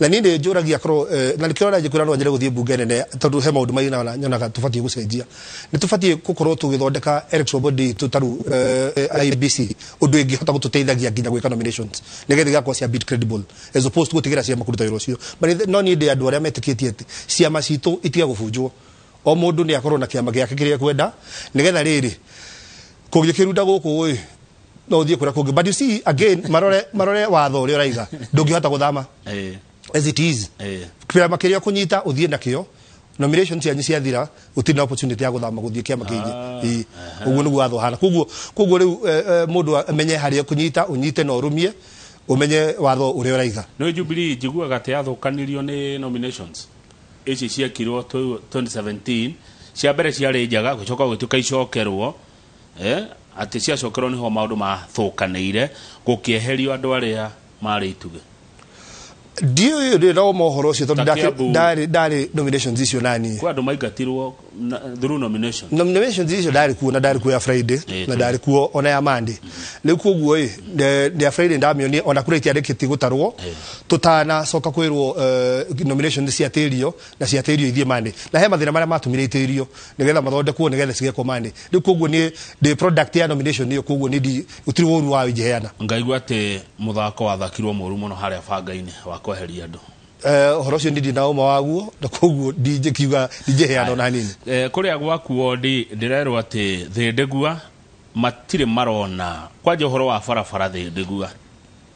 na ni ndi njuragia kro eh, na ni kirora njikura no njire guthie bunge nene tondu he maundu mai na nyonaga tubatie gucenjia ni tubatie gukorwo tugithondeka electoral body tutaru IBC undu ingihota gututeithagia nginya gwika nominations nigetha igakorwo cia bit credible as opposed to gutigira cia makuruta irocio but no ni ndä andå arä a metĩkä ciama citå itige gufunjwo o mundu ni nä akorwo na kĩama gäake kä kwenda nä getha rä rä kå gä no uthie thiä kungi but you see again marore, marore watho å uraiga ndungihota guthama raiga as it is kĩama kä rä a kå nyita å thiä nakä nomination cianyu ciathira gutirä na opportunity ya guthama guthie gå thiä kä ama kä ingä å ah. guo nä guo watho hana koguo koguo rä u eh, eh, amenye harä kunyita unyite nyita å na å rå umenye watho uria uraiga no jubilee jigua atä kanirio nä nominations ici ciekirwo 2017 cia mbere ciarä njaga gå coka gwä tuä ka icokerwo eh? atä ciacokerwo nä ho maå ndå mathåkanä ire gå kä eherio andå arä a marä ituge ndiå yå ndä no mohoro cio tondå ndarä icio naniä kwä andå maingatirwo through nomination nominations icio ndari kuo na ndari kuo ya friday eh, na ndari kuo ona ya monday riu koguo i ya friday ndamionie ona kuria itiandikiti gutarwo eh. tutana coka kwirwo eh, nomination ciatirio na ciatirio ithie monday na he mathina maria matumire itirio nigetha mathondekwo nigetha cigekwo monday riu koguo ni the product ya nomination iyo koguo ni gutiri woru wa ijeheana ngaigua ati muthako wathakirwo muru muno haria bangaini wa kweheria andu Eh, horo cio ndindi na uma waguo na koguo ndingikiuga ndingiheana ona hanini kuria eh, gwakuo ndirerwo ati thindigua matirä marona kwanja å horo wa barabara thä ndigua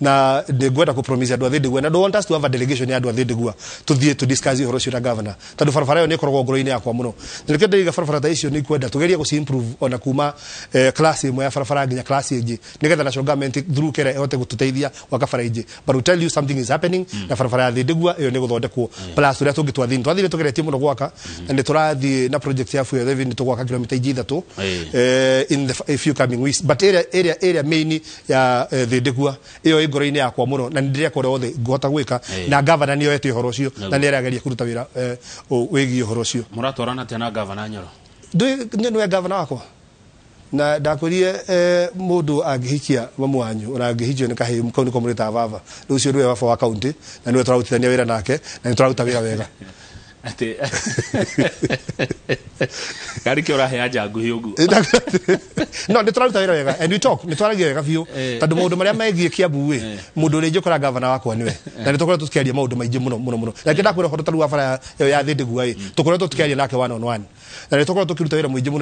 na ndingwenda gå promise andå athä ndä do want us to have a delegation ya andå athä ndä gua tå discuss å horo å cio na gavana tondå barabara ä yo nä koragwo ngoro-inä yakwa må no na nä ta icio ni kwenda tå gerie gå improve ona kuma eh, class ä ya barabara nginya class ä ngä nä getha national government through kere ĩhote gå tå teithia gwaka bara ingä but tell you something is happening hmm. na barabara ya thä ndä gua ä yo nä plus å rä a tå ngä twathini twathi nä tå geretie no gwaka hmm. na nä tå rathiä na project ya fuel nä tå gwaka kilomita ingä ithatå eh, in the few coming weeks but area area area main ya eh, thä ndä iyo ä ngoro inä yakwa må no na nä ndä reka å a wothe ngåhota gwä ka na ngavana nä oete å horo å cio na nä arageria kå ruta wä ra eh, wä giä å horo å cio må ratwarana atä na ngavana nyoro nä ngavana wakwa na ndakwirire eh, mundu angihikia mamu wanyu na angihikio ni kahiu kau niko murita vava rucio niwe vava wa kauntä na rarutithania wä ra nake na raruta wä ra wega atĩ gari yaani kä å raheanja nguhä å nguo no nä tå raruta wä ra wega nä twaragia wega biå tondå maå ndå marä a megiä kä ambuä må ndå å rä njå kora ngavana wakwa nä we na nä tå korwo tå kä aria maå ndå maingä må no må no reke ndakwä ra korwo taruga bara ä yo ya thä ndä guaä mm. tå korwo tå kä aria nake one on one na nä tå korwo tå kä ruta wä ra mũingä må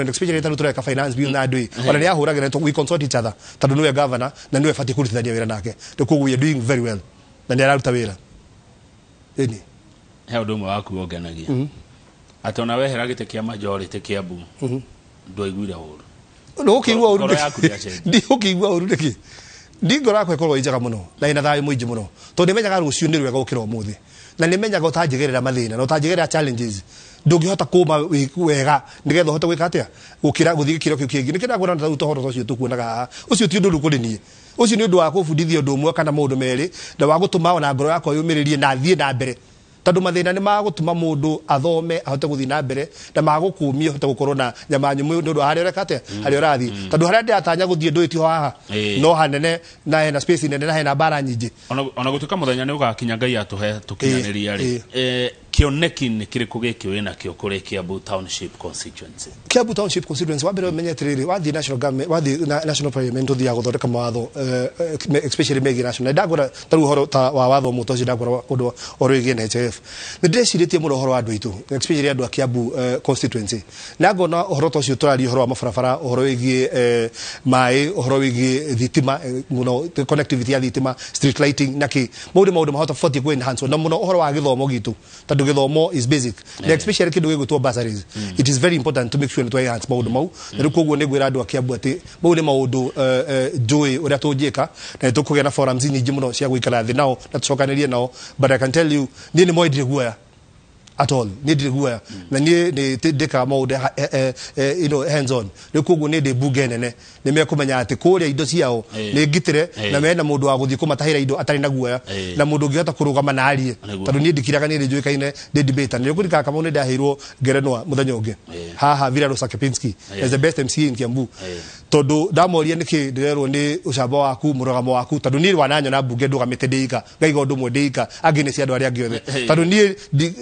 no tarä tå finance bill na andå ä ona nä ahå ragä ra each other tondå nä we gavana na nä we batiä kå rutithania wä ra nake koguo doing very well na nä araruta wä ra he undu umwe waku wonganagia mm -hmm. ati ona wehera gä tä kä a majority kä ambu mhm. ndwaiguire å ru ndå gå kä igua å ru ndigå kä igua å ru ndäkä ndingoro yakwa ä korwo injaga må no na ä na thayå må ingä må no tondå nä menyaga rå ciå nä rwega gå kä ra må thä na nä menyaga å tanjä gerera mathä na å tanjä gerera ndå ngä hota kå ma wega nä getha å hote gwä ka atä a gå kä ra gå thiä gä kä ro kä u kä ngä nä kä ndagwona tarä u tohoro ta å cio tå kuonaga å cio ti å ndå rä u kå rä niä å cio nä å ndå wa kå bundithia å ndå å mwe kana maå ndå merä na wa gå tå ma ona ngoro yakwa yå mä rä rie na thiä na mbere tondu mathina ni magutuma mundu athome ahote thiä na mbere na magukumia hote korwo na nyama nyumu ndu haria rekate a rathi tondu gå thiä ndå ndu ti haha no hanene na hena space nene na hena bara nyingä ona gutuka muthenya ni ugakinya ngai atuhe tukinyaniria ri kioneki nä kä rä kå gä kä wä kå rä township constituency kiambu township constituency wambere menye atiriri wathi national government wathi national parliament uthi ya guthondeka mawatho eh, eh, especially megi national ndagora taru horo ta wa watho muto cio ndagora na HF horo wa andu aitu especially andu a kiambu eh, constituency na ngona horo to cio turaria horo wa horo igie mai horo thitima connectivity ya thitima street lighting na ki maundu maundu mahota 40 ku enhance na muno horo wa githomo gitu tandå ndugithomo is basic like especially na especially kindu gigwitwo bursaries mm. it is very important to make sure nitwae hands maundu mau na koguo ni gwira andu a kiambu ati mau ni maundu njui uria tunjika na tukugia na forums nyingi muno cia guikara thi nao na tucokanerie nao but i can tell you ni ni moidire guoya at all ni diriguya mm. na ni ni tindika maude eh, eh, eh, you know hands on ni koguo ni ndi bunge nene ni mekumenya ati kuria indo ciao hey. Eh. ni ngitire me eh. na mena mundu wa guthii kumatahira indo atari na guoya na mundu ngihota kurugama na arie tondu ni dikira ndikiraga ni ine ndi debate ni kurika kama ni ndahirwo ngerenwa muthenya ha ha vira rusakepinski as the best mc in kiambu tondu ndamoria niki ndirerwo ni ucamba waku murogamo waku tondu ni wananya na mbunge ndugamite ndiika ngaiga undu mwe ndiika angi ni cia andu aria angi othe tondu ni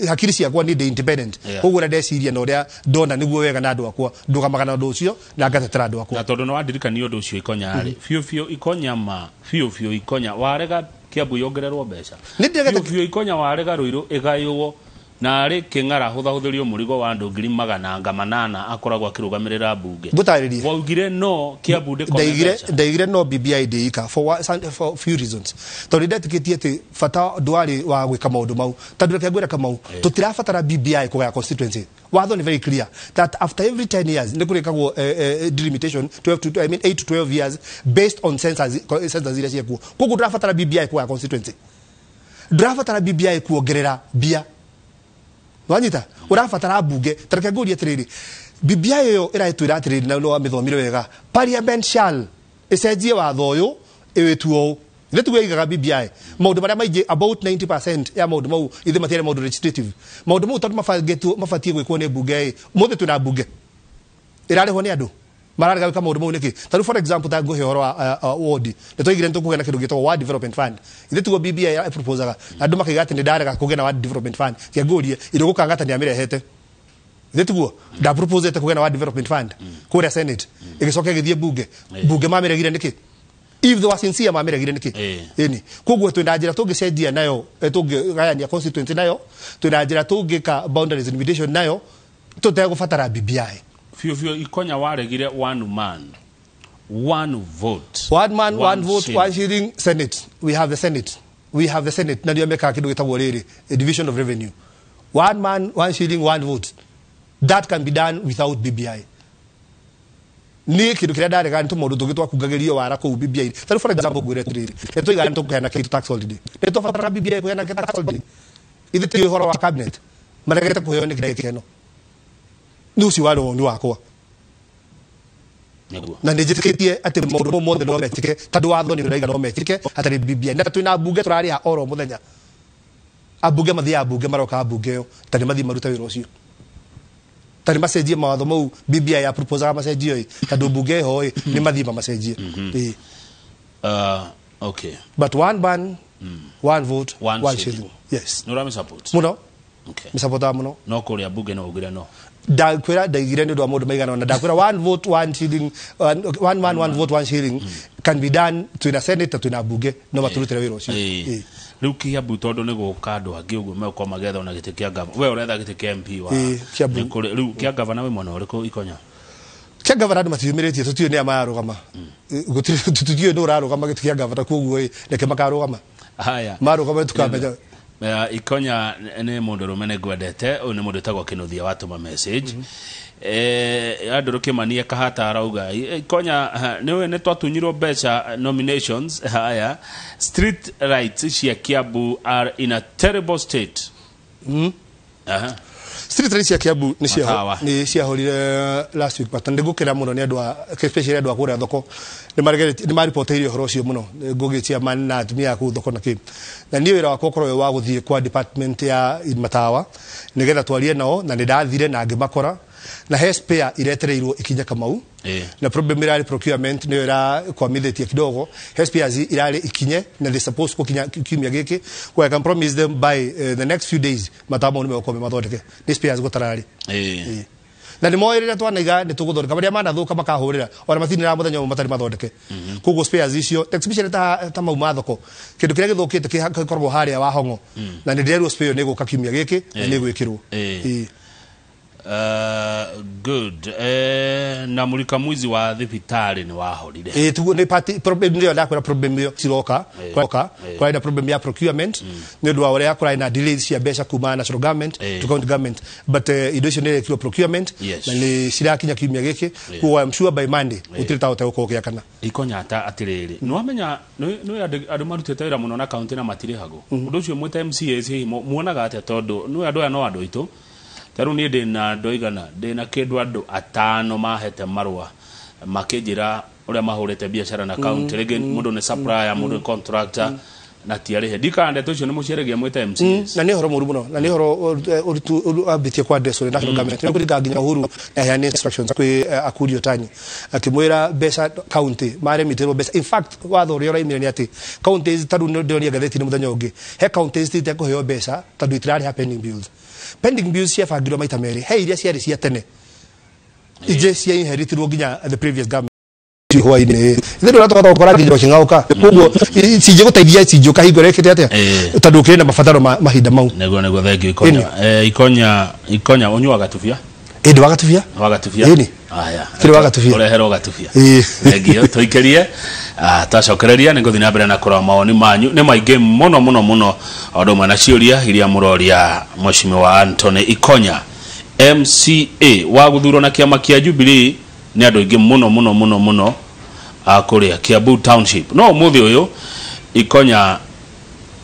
hakiri ciakwa ni independent koguo na ndeciria na uria ndona niguo wega na andu akwa gamaga na undu ucio na ngatetera andu akwa na tondu ni wandirikania undu ucio ikonya ri biu biu ikonya ma biu biu ikonya warega kiambu yongererwo mbeca biu biu ikonya warega ruiru igaiwo narä kä ng'ara hå thahå thä wa andå ngiri magana nga manana akoragwo akä rå gamä rä ra mbunge ngå tarä waugire no kä ambu ndaigire no bbi ndäika tondå ndetĩkä tie atä bata ndwarä wa gwä ka maå ndå mau tondå reke ngwä re kamau tå tirabatara bbi kå gaya constituency watho ni very clear that after every 10 years nä kå kagwo eh, eh, delimitation 12 to, I mean, 8 to 12 years based on census census iria ciekuo koguo ndå rabatara bbi kwa gaya constituency ndå rabatara bbi kuongerera bia wanyita urabatara mbunge tareke ngurie atiriri bibia iyo iraitwira atiriri na no amithomire wega parliament shall icenjie watho uyu iwituo ithe tuge igaga bibia maundu maria maingi about 90% ya maundu mau ithe matiari maundu legislative maundu mau tatu mabatie gwikwo ni mbunge muthi twina mbunge irarihwo ni andu mararega maundu mau niki ta for example ta nguhe horo wa eh, eh, ward ni toigire ni tukuhe na kindu gitagwo ward development fund ithe tugo BBI proposaga andu makiga ati ni ndarega kugia na ward development fund kiangurie iru gukangata ni amirehete ithe tuguo nda proposete kugia na ward development fund kuria senate igicoka mm. igithie bunge bunge mamiregire niki if they were sincere mamire gire niki ini koguo twina njira tungicenjia nayo eh, tungigayania constituency nayo twina njira ka boundaries invitation nayo tutegũbatara BBI vyo vyo ikonya waregire one man one vote one man one, one vote one hearing senate we have the senate we have the senate na ndio meka kidogo gitagwo riri a division of revenue one man one shilling one vote that can be done without BBI ni kindu kiria ndarega ni tumundu tungi twakungagirio wara kuu BBI tari for example ngwire atiriri ni tuiga ni tukuheana kitu tax holiday ni tubataraga BBI kuheana tax holiday ithi ti horo wa cabinet maregete kuheo ni kireke no nusi wa rå wakwa na nä njä tä kä tie atä maå ndå mothe no ke tandå watho nä raiga no ke atarä bibia na twä na mbunge tå rarä oro må thenya ambunge maroka ä yo mathiä marute wä ra å cio tarä macenjie mawatho mau bibia ya proposaga macenjio ä tandå mbunge ä nä mathiä but one ban mm. one vote one, shilling. yes må no mä må no no kå rä a mbunge no å gä re no ndakwira ndaigire nä ndå wa må ndå maigana ona ndakwä one vote one shilling one, one, one vote one shilling can be done twä na senate mbunge no matå rå tä re kiambu tondå nä gå ka andå angä å magetha ona gä tä kä a we å retha gä mp rä u kä a ngavana wä mwena ikonya kä a ngavana andå matiumä rä tie tå tiå nä a mararå gama tå koguo reke makarå gama marå gama tå Eh, ikonya nä må ndå rå me nä ngwendete å yå nä må ndå ätagwo kä nå thia watå ma mhm. eh, andå rå kä manie kahata arauga ikonya nä twatunyirwo mbeca nominations haya street rights cia kiambu are in a terrible state mm. uh -huh street race ya Kiambu ni ni ciahorire uh, last week but ndigukira muno ni adwa especially adwa kura thoko ni marigete ni mari maripoteire uhoro ucio muno ngugitia man na atumia ku thoko na ki na ni wira wako korwo wa guthie kwa department ya matawa ni getha twarie nao na ni ndathire na ngimakora na hespea spare iretereirwo ikinya kamau na problem irari procurement niyo irakwamithĩtie kidogo he spares irari ikinye na they supposed kukinya kiumia giki kwa I can promise them by uh, the next few days matamau nimegũkorwo memathondeke nĩ spares gũtararĩ yeah. yeah na nä moä rä rä a twanaiga nä tå gå thondeka marä a manathå ka makahå rä ra ona matinä ra må thenya matarä mathondeke mhm. koguo icio ta mau ma thoko kä ndå kä rä a gä thå kä te kä koragwo harä a wahongo mm. na nä ndä rerwo ä yo nä gå ka kiumia gä kä na nä gwä kä rwo Uh, good uh, na mulika mwizi wa thibitari ni wahorire eh tu ni pati problem ndio la kuna problem hiyo siroka eh, kwa eh, kwa ina problem ya procurement mm. ni ndio wale yakora ina delays ya besha kuma na government eh, to county government but uh, indo cio ni procurement yes. na ni cira kinya kiumia giki yeah. kwa I'm sure by monday eh. utirita uta uko kia kana ikonya ata atiriri mm. no amenya no no andu marutete wira muno na county na matire hago mm -hmm. undu cio mwita MCA muonaga ate tondu no andu ya no andu itu ta rä u niä ndä na ndoigana ndä na kä ndå andå atano mahete marua makä ra å rä a mahå rä te biacara na kaunti rä ngä må ndå nä supplier må ndå nä contractor mm. na tiarä he ndikana ndeto icio nä må ciaragia mwä ta mcs mm, na nä horo må ru må no na nä horo ambä tie kwa ndecå rä national mm. government nä kå ringa nginya å huru naheane instructions kwä eh, akuri å tanyi akä mwä ra mbeca county maremitä rwo mbeca in fact watho å rä a å raimire nä atä counties tarä u ndä roria ngatheti nä må thenya å ngä he counties titekå heo mbeca tondå itirarä happening bills pending bills ciabangirwo maita merĩ he iria ciarĩ cia tene ingĩ ciainheritirwo nginya the previous government hwainä ithä ratågatogakora nginya åking'aåka koguo cinjä gå teithia cinjä å kahingo rekä te atä a tondå å kä rä na mabataro mahinda mau nä guo eh, ikonya ikonya indi wagatubia wagatubia indi aya kiri wagatubia urehera wagatubia thengio tuikirie ah, twacokereria nä ngå thiä na mbere na kå rora mawoni manyu ni maingä må no mono mono o ndå mwe na ciå ria iria må roria wa antony ikonya mca wa gå na kä ama kä a jubilä nä mono mono mono mono ah, må no må township no må thä ikonya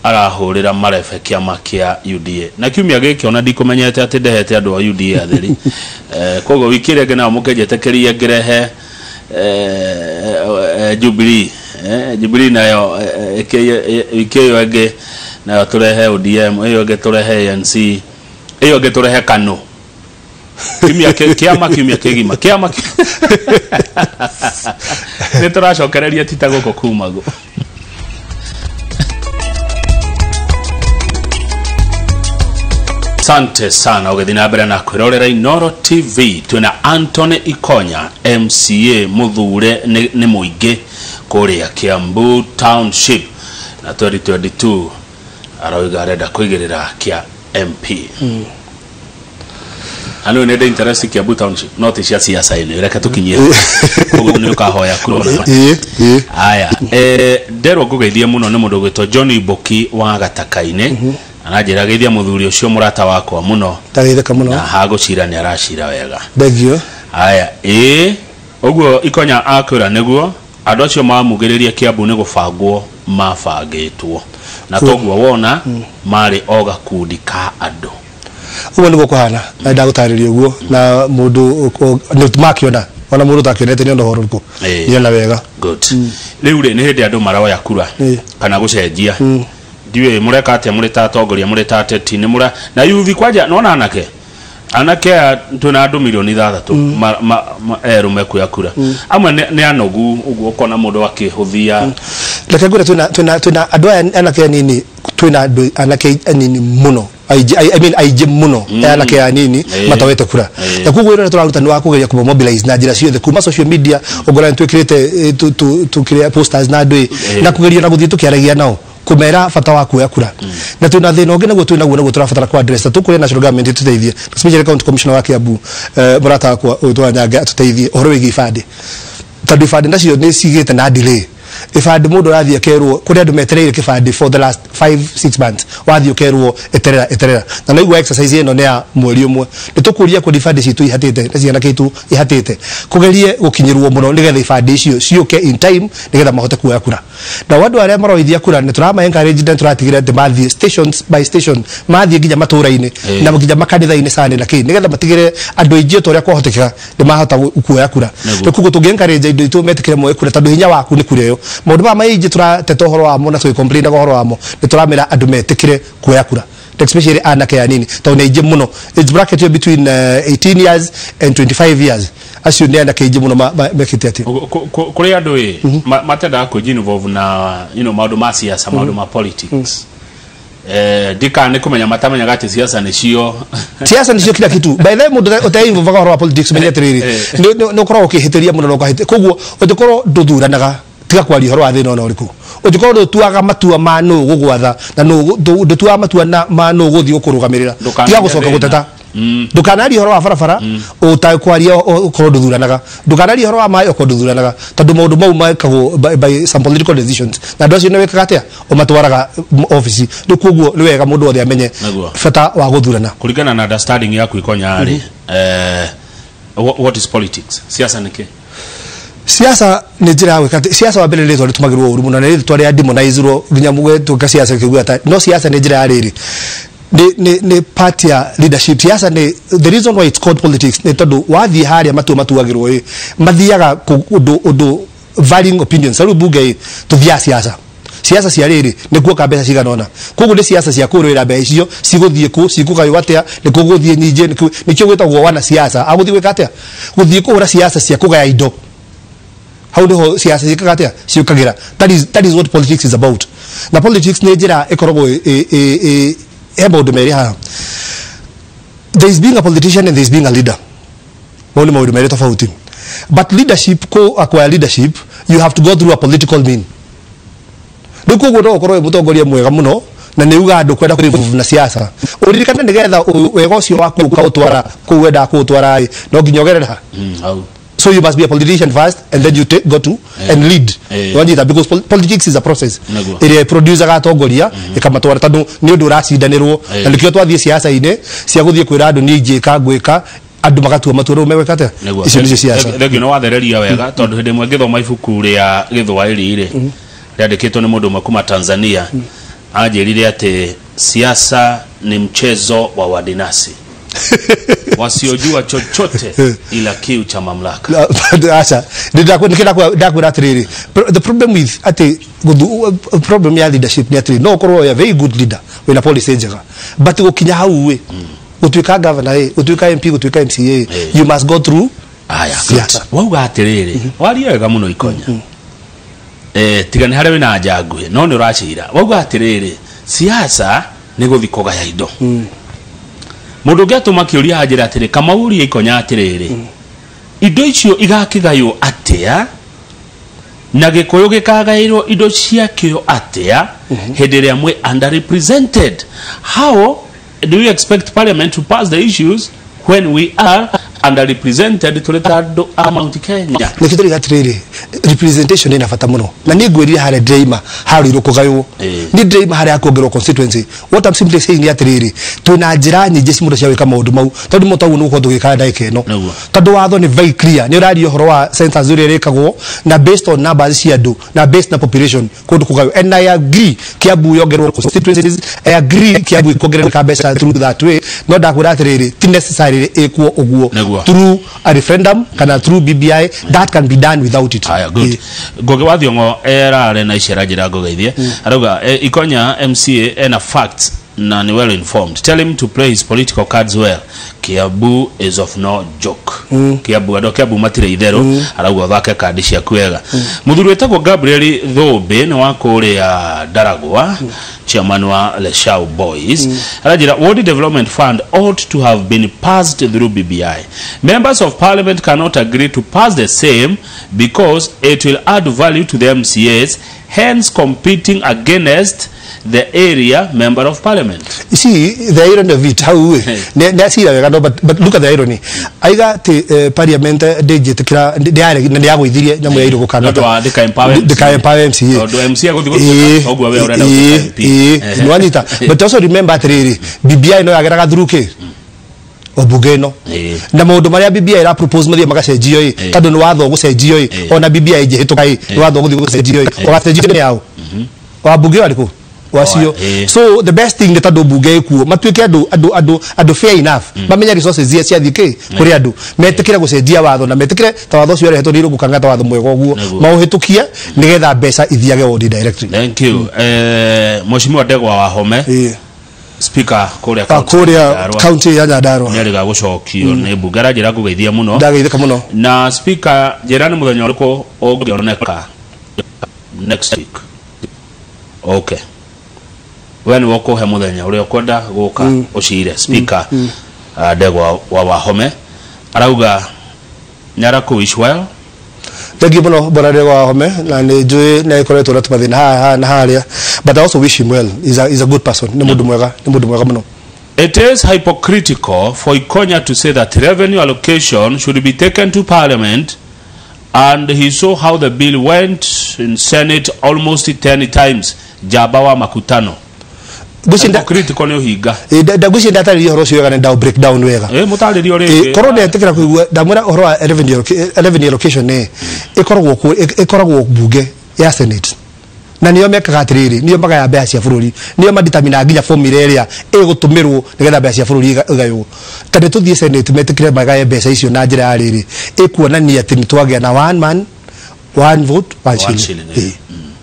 arahurira marebe kiama kia UDA na kiumia giki ona ndikumenyete ati ndehete andu a UDA theri eh, koguo wiki ĩrĩa ĩngĩ nao mũkĩnjĩtĩkĩrie ngĩrehe eh, eh, Jubilee eh, Jubilee nayo eh, wiki ĩyo na nayo tũrehe ODM yo ĩngĩ tũrehe ANC ĩyo ĩngĩ tũrehe KANU kiumia kiama kiumia kĩgima kiama nĩ tũracokereria tita gũkũ kumagu Asante sana ũgĩthiĩ na mbere na kwĩrorera Inoro TV twĩna Anthony Ikonya MCA mũthure nĩ mũingĩ kũrĩa Kiambu Township na 2022 aroiga arenda kũigĩrĩra kĩa MP mm. anä nä ndä interest kiambu township no tä cia ciaca ä reke tå kinyie koguo nä å kahoya aya nderwo ngå geithie må no nä må ndå gä two john boki wa gatakainä mhm anajira arajiragithia muthuri ucio murata wakwa muno taritheka muno na hago hagucira ni aracira wega thengio aya ĩ ũguo ikonya akwĩra nĩguo andũ acio mamugĩrĩria kĩambu nĩ gũbangwo mabangĩtwo na toguo wona mm. marĩ o gakundi ka andũ ũguo nĩguo kũhana na hmm. ndagũtarĩria ũguo hmm. na mũndũ makĩona ona mũndũ takĩonete ni ondo horuko ũrĩkũ nyona wega good hmm. rĩu rĩ nĩ hĩndĩ andũ maroya kura kana gũcenjia mm ndiwe mureka atia muri ta atongoria muri ta ateti ni mura na yuthi kwanja nona anake anake aya twina andu milioni eru meku mekuya kura amwe ne anogu å guo ũkona må ndå akä hå thia reke ngwä twina tuna adu anake ya anini twina andå anake anini I no aingä må no mm. anake ya nini anini matawete kura na koguo ä rä tåraruta nä wa kå mobilize na jira ra the kuma social media å ngorani twä kä rä te na eh, posters na kå geria na gå thiä tå kä aragia nao kumera bata wa kuoya kura mm. na twina thina ungi naguo twina guo naguo turabatara kwa address tu kuya national government tuteithie na special account commissioner wa kiabu eh, murata wakwa witwa Nyange atuteithie uhoro wigie ibande tondå ibandä nacio nä ni te na delay ibandä må ndå rathiä akerwo kå rä metereire kä for the last 5 6 months wathiä ũkerwo eterera eterera na naigua exercise ĩno nä mweri å mwe nä tå kå ria na ciana kä ihatä te kå gerie gå kinyä icio ciũke in time nä mahote kuoya kura nao andå arä a maroithia kura nä tå encourage na tå ratigä atä stations by station mathiä nginya matå na nginya makanitha-inä na kä nä getha matigä re andå aingĩ ta å rä a kwahotekeka nä mahota kuoya kura rä koguo encourage indo itå metä kä kura hinya waku nä maundu maya maingi turateta uhoro wamo na tugicomplainaga uhoro wamo ni turamira andu metikire kuoya kura especially anake anini tondu ni aingĩ muno its bracket between uh, eh, 18 years and 25 years acio nä anake aingĩ mũno mekĩte atä kå rä andå ä matendaga kwä involve na you know, maå ndå ma ciaca maå mhm. ma politics mhm. Eh, dika nä kå menya matamenyaga atä ni nä cio ciaca nä kila kitu by the må ndå ũteinvovaga horo wa politics menye atä rä rä nä å kä hä tä ria må na å koguo å tå thuranaga tiga kwaria horo athina ona uriku utikorwo ndutuaga matua ma nuu gugwatha na ndutuaga matua ma nuu guthii ukurugamirira tiga gucoka guteta mm. ndukanaria horo wa barabara utakwaria mm. ukorwo nduthuranaga ndukanaria horo wa mai ukorwo nduthuranaga tondu maundu mau mekagwo by some political decisions na andu acio ni wikaga atia umatwaraga office riu koguo ni wega mundu wothe amenye bata wa guthurana kuringana na understanding yaku ikonya mm-hmm. eh, ari what is politics siasa nike siasa nä njä ra gwä siasa wa mbere rä twa rä tå magä rwo å ru må no nä rä twa rä a ndimonaicirwo nginya tå nga siasa kä guata no siasa nä njä ra ya rä rä nä party ya leadership siasa nä the reason why it's called politics nä tondå wathiä harä a matua matuagä rwo ä mathiaga å ndå varying opinions rä u mbunge ä tå thiaga siasa ciaca cia rä rä nä kuoka mbeca cigana ona koguo nä ciaca cia kå rå ä ra mbeca icio cigå ku kå cigå gayå atä a nä kå gå thiä nyingä nä kä o gwä tagwo wana siasa agå thiä gwä ka atä gå thiä kå hå ra siasa cia kå gaya indo how the whole siasa yikagatia siukagira that is that is what politics is about na politics ni njira ikoragwo e e e maundu meri haha there is being a politician and there is being a leader mauni maundu meri tofauti but leadership ko acquire leadership you have to go through a political mean riu koguo no ukorwo mutongoria mwega muno na nä uga andå kwenda na ciaca å ririkane nä getha wega å cio waku å ka å twara kå u wendaga kå å no nginya å gerera So you must be a politician first and then you take, go to yeah. and lead. Yeah. Wanyita because pol politics is a process. Ĩrĩa producer gatongoria ĩkamatwara mm. tondũ nĩ ũndũ ũracindanĩrwo na nĩkĩo twathiĩ ciaca-inĩ cia gũthiĩ kwĩra andũ niĩ ingĩka ngwĩka andå magatua matua rä u megwä ka atä icio nä cio ciaca thengio nä wathereria wega mm-hmm. tondå hä ndä ä mwe ngä thoma ibuku rä a gä thwaä mm-hmm. rä rä andä kä two nä må ndå ũmwe kuma tanzania mm-hmm. anjä rire atä siasa ni mchezo wa wadinasi wasiojua chochote ila kiu cha mamlaka acha atiriri, the problem with ati uh, problem ya leadership ni atiri no korwo ya very good leader wina policy njega but gukinya hau we hmm. gutuika governor ä eh, gutuika mp gutuika mca eh. you must go through aya wauga atiriri mm-hmm. waria wega muno ikonya mm-hmm. eh tigani ni haria wina njanguhi no ni uracira wauga atiriri siasa ni guthi kugaya indo mm mundu ngiatuma kiuria anjira atirä kamau ria ikonya atiriri mm. indo icio igakigaywo atia na gikuyu gikagairwo indo ciakio atia mm -hmm. hindi ria mwi underrepresented how do you expect parliament to pass the issues when we are underrepresented tuletado amount Kenya nikitari gatiriri representation ina fata muno na nigwirire hare dreima hari ro kugayo eh. ni dreima hare akongerwo constituency what i'm simply saying ni atiriri tuna njira nyingi cimundu cia gwika maundu mau tondu muto ugu nuko tugikara ndaike no tondu watho ni very clear ni urari uhoro wa census uri rekagwo na based on numbers cia andu na based na population kundu kugayo and i agree kiambu yongerwo constituencies i agree kiambu ikongerwo ka mbeca through that way no ndakwira atiriri ti necessarily ikuo uguo sure. through a referendum kana through BBI that can be done without it Aya, good yeah. goge era erare na icerajira ngogeithie mm. arauga Aruga eh, ikonya MCA ena fact na ni well informed tell him to play his political cards well kiabu is of no joke mm. kiabu ado kiabu matire ithero mm. arauga thake kandi ciaku wega mm. muthuri mm. wetagwo Gabriel Thumbi ni wa kuria mm chairman wa Leshau Boys mm. World Development Fund ought to have been passed through BBI. Members of parliament cannot agree to pass the same because it will add value to the MCAs hence competing against the area member of parliament. You see, the irony of it, how we, but, but look at the irony. I got the uh, parliament, eh, digit kira the, they are, they are with the, they are with the, they are with the, they are with the, they are with the, they are with the, ii mwanyita but also remember atiriri bibia ino yageraga through ki obunge ino na maundu maria bibia ira propose mathie magacenjio i tondu ni watho gucenjio i ona bibia ingihituka i ni watho guthie gucenjio i ugacenjio ni yao wabunge ariku wacio eh. so the best thing nä tandå mbunge kuo matuä ke andå fair enough mm. mamenye resources cia ciathiä kä kå mm. rä andå metä kä re gå cenjia watho na metä kä re ta watho ũcio arehetwo nä irå ngå watho mwega å guo maå hä kia nä getha mbeca ithiage wodi directly thank you mm. eh uh, mheshimiwa Ndegwa wa Home yeah. speaker kuria ah, kuria county ya Nyandarua ni ariga gucokio mm. ni mbunge aranjira ngugeithia muno ndageithika muno na speaker njira ni muthenya uriku ungioneka next week okay we nä woka he må thenya å rä a å kwenda gå ka å mm. cire mm. mm. uh, ndegwa wa wahome arauga nyara ara kå israel thengiå må no mbona ndegwa wahome na nä njå ä nä akoretwo na tå mathä na haha na harä a but I also wish him well is a, is a good person nä må ndå mwega nä må ndå mwega må no It is hypocritical for Ikonya to say that revenue allocation should be taken to parliament and he saw how the bill went in Senate almost 10 times. Jabawa Makutano ngwĩciria critical nĩ ũhinga ĩ ngwĩciria ndatarĩria ũhoro ũcio wega na nä o down wega ĩ mũtarĩria ũrĩa ĩ korwo ndetĩkĩra kũigua ndamwĩra ũhoro wa revenue allocation nĩ ĩkoragwo ĩkoragwo mbunge ya senate na nĩo mbeca cia bå nĩo maditamina nginya formula ĩrĩa tå nĩgetha mbeca cia bũrũri ĩgaywo ta nĩ tũthiĩ senate metĩkĩre magaye mbeca icio na njĩra ya rĩrĩ ĩkuonania atĩ nĩ twagĩa na one man one vote one, shilling, eh.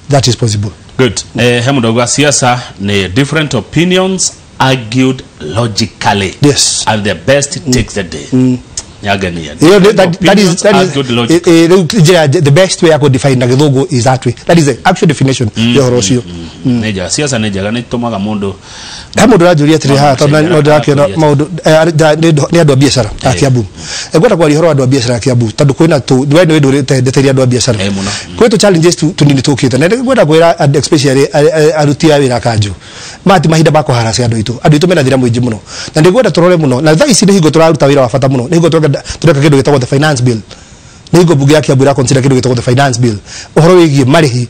that is possible Good. Eh, Uh, Hemudoga siasa ni different opinions argued logically. Yes. And the best mm. takes the day. Mm. Nyagania. You know, that, that is, that is, uh, uh, the best way I could define na githungu is that way. That is the actual definition mm. ya horo cio. Mm. Mm. Neja siasa nejega nitumaga mundu he må ndå ũranjũria atĩrĩ haha tondũ no ndĩrakĩona maũndũ eh, nĩ andũ a biacara a Kiambu ngwenda kwaria horo andũ a biacara a Kiambu tondũ kwĩna tũ ndiwai nĩ ndũrĩte ndeteire andũ a biacara kwĩ tũ challenges tũnini tũkĩte na ngwenda kwĩra especially aruti a wĩra kanjũ mati mahinda ma kũharacia andũ aitũ andũ aitũ mena thira mũingĩ mũno na nĩ ngwenda tũrore mũno na thaa ici nĩ hingo tũraruta wĩra wa bata mũno nĩ hingo tũreka kĩndũ gĩtagwo the finance bill nĩ hingo mbunge ya Kiambu ĩraconsider kĩndũ gĩtagwo the finance bill ũhoro wĩgiĩ marĩhi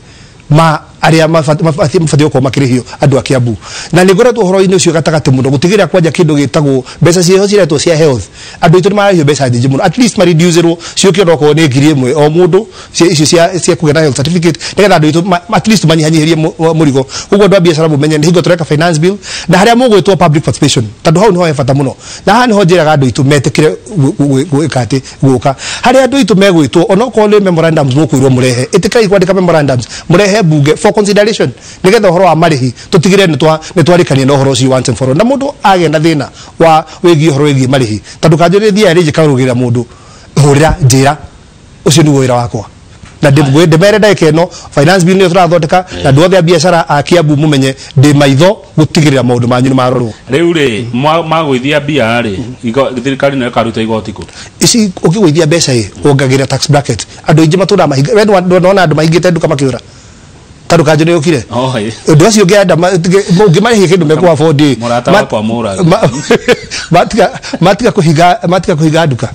ma aria mabatiĩ gũkorwo makĩrĩhio andũ a Kiambu na ligora tu nĩ ngoretwo ũhoro-inĩ ũcio gatagatĩ mũno gũtigĩrĩra kwanja kĩndũ besa mbeca hosi ciretwo cia health adu aitũ nĩ mararĩhio mbeca nyingĩ mũno at least ma reduce mariducĩrwo ciũke ona doko nĩ giri mwe o mũndũ icio cia kũgĩa na health certificate nĩgetha andũ aitũ at least hanyi mũrigo ũguo andũ a biacara mũmenye menye hingo tũreka finance bill na haria harĩa mũgwĩtwo public participation tondũ hau nĩho he bata mũno na haha nĩho njĩraga andũ aitũ metĩkĩre gwĩka atĩ haria adu andũ aitũ megwĩtwo onokorwo nĩ memorandums mũkwĩrwo mũrehe ĩtĩkĩrai kwandĩka memorandums mũrehe he mbunge for consideration nä getha horo wa marä hi ni twa ni nä no horo si once and for all na må age na thina wa wegi horo wegi marihi marä hi thia kanjå rä thiarä njä karå gä ra må ndå hå rä ra njä ra å cio nä finance bill ni turathondeka na ndu othe biashara a kiambu mumenye ndi maitho gutigirira maundu manyu ni marorwo riu ri magwithia bia ri thirikari no ikaruta igotiku ici ukigwithia besa i wongagira tax bracket andu ingi matunda mahiga wen ndona andu mahingite nduka makiura tondå kanjå nä å kire å ndå acio å ngä marä kä ndå mekå matiga kå higa nduka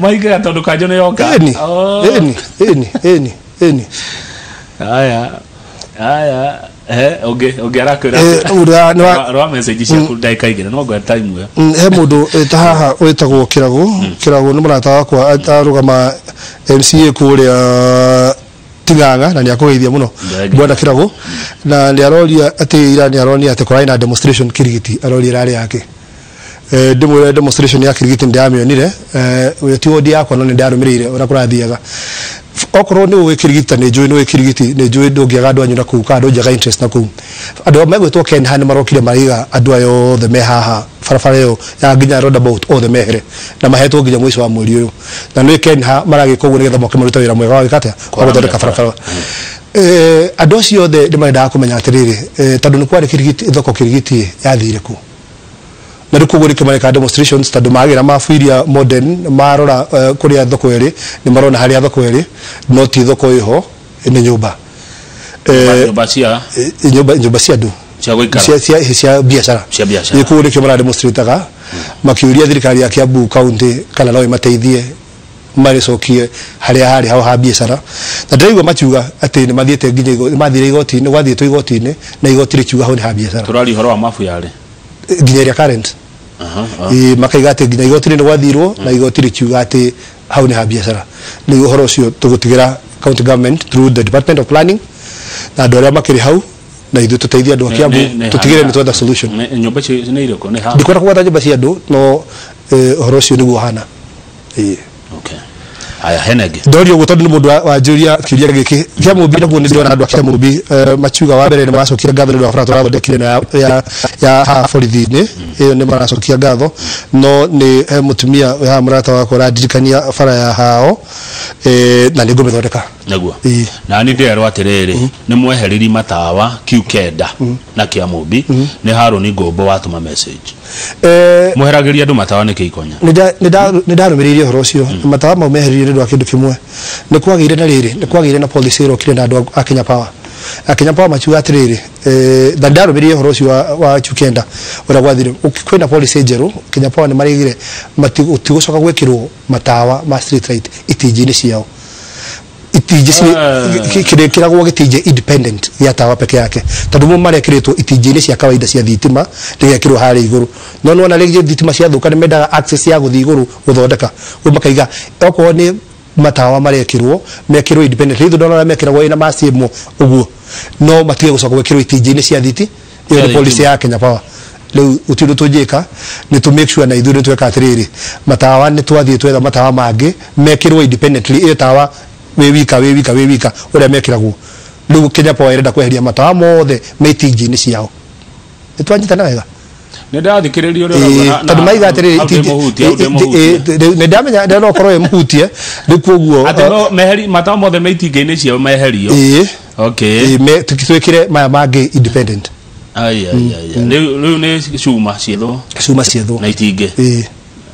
mahingaga tondå kanjå nä yokaäni oh. aya aya he eh, må mm. ndå mm, eh, ta haha wä tagwo kä ragå mm. kä ragå nä må rata wakwa arå gama mca kå rä a tiganga na niakugeithia muno bwana kirago na niaroria ati ira niaronia ati kurai na demonstration kirigiti aroria irari yake eh ndimwire demonstration ya kirigiti ndiamionire eh uyo ti wodi yakwa no ni ndarumirire ura kurathiaga okorwo nä å kirigita nä njå ni å kirigiti nä njå ndå ngä aga andå anyu na kå u kana ndå na kuu u andå megwä two kenha nä marokire maraiga andå aya the me haha barabara iyo ya nginya all the mehere na mahetwo nginya mwico wa muri uyu na ni ken ha maragiko guo nigetha moke marute wira mwega wa gikatia wa guthondeka barabara eh andå acio the nä marendaga kå atiriri atä rä rä tondå nä kwarä thoko kä rigiti yathire na rä koguo rä ka demonstrations tondå magira ra modern marora eh, kå rä a thoko erä nä marona harä a thoko erä no ti thoko ä ho nyumba eh, nyå mba nyå mba cia eh, andå cia biacara nä kå nä kä maraga makä å ria thirikari ya kiambu kauntä kana no ä mateithie maricokie harä a harä hao ha biacara na ndäraigua makiuga atä nä mathiäte nginya nä mathire igoti-inä gwathiätwo igoti na igoti rä kiuga hau nä ha biacara tå rari å horo makaiga atä nginya igoti nä gwathirwo na igoti rä kiuga atä hau nä ha biacara rä u å horo å cio tå gå tigä ra county government through the department of planning na andå arä a makä rä hau na ithu tuteithie andu akiambu tutigire ni twetha solution nyumba icio ni iriko ni cia no uhoro ucio niguo hana ii okay aya henege ndorio gutondu ni mundu wanjuria kiuria giki kia mumbi naguo ni ndona andu akia mumbi maciuga wa mbere ni maracokire ngatho ni ndwabara turathondekire na ya ya ha borithi iyo mm. ni maracokia ngatho no ni he mutumia ya murata wakwa radirikania bara ya hao na mä thondeka naguo na ni ndirerwo atiriri ni mweheriri matawa kiu kenda na kia mumbi ni haruni ngombo watuma message ee, mweheragiri andu matawa ni kiikonya ni ndarumiriire uhoro ucio matawa mau meheririire ndu wa kindu kimwe ni kwagire na riri ni kwagire na policy kire na andu a Kenya Power akinya power machuga atiriri na ndarumiriire uhoro ucio wa chukenda uria gwathire kwina policy njeru Kenya Power ni marigire matigucoka gwikirwo matawa ma street light itijini ciao itije itinje ah. kirekiragwo gitije independent ya tawa peke yake tondu mare marekiretwo itije ni cia kawaida cia thitima ni rigekirwo hari iguru no no na rege thitima cia thuka ni medaga access ya gũthiĩ igũrũ gũthondeka rĩu makaiga oko ni matawa mare kirwo me mekirwo independent rĩu ndona mekiragwo ina masimo ũguo no matige gũcoka gwĩkirwo itije ni cia thiti ĩyo ni police ya Kenya Power rä u tindå ni to make sure na ithuä nä tweka atä matawa ni twathiä twetha matawa mangi mekä independently etawa wä wika wä wika wä wika å rä a mekäragwo rä u kenya power ärenda kweheria matawa mothe maitingi-inä ciao nä twanyitana wega nä ndathikä rä tondå maiga atä rä nä no korwo wä må hutie rä koguo matawa mothe kä re maya mangä mm. cuma ciethwo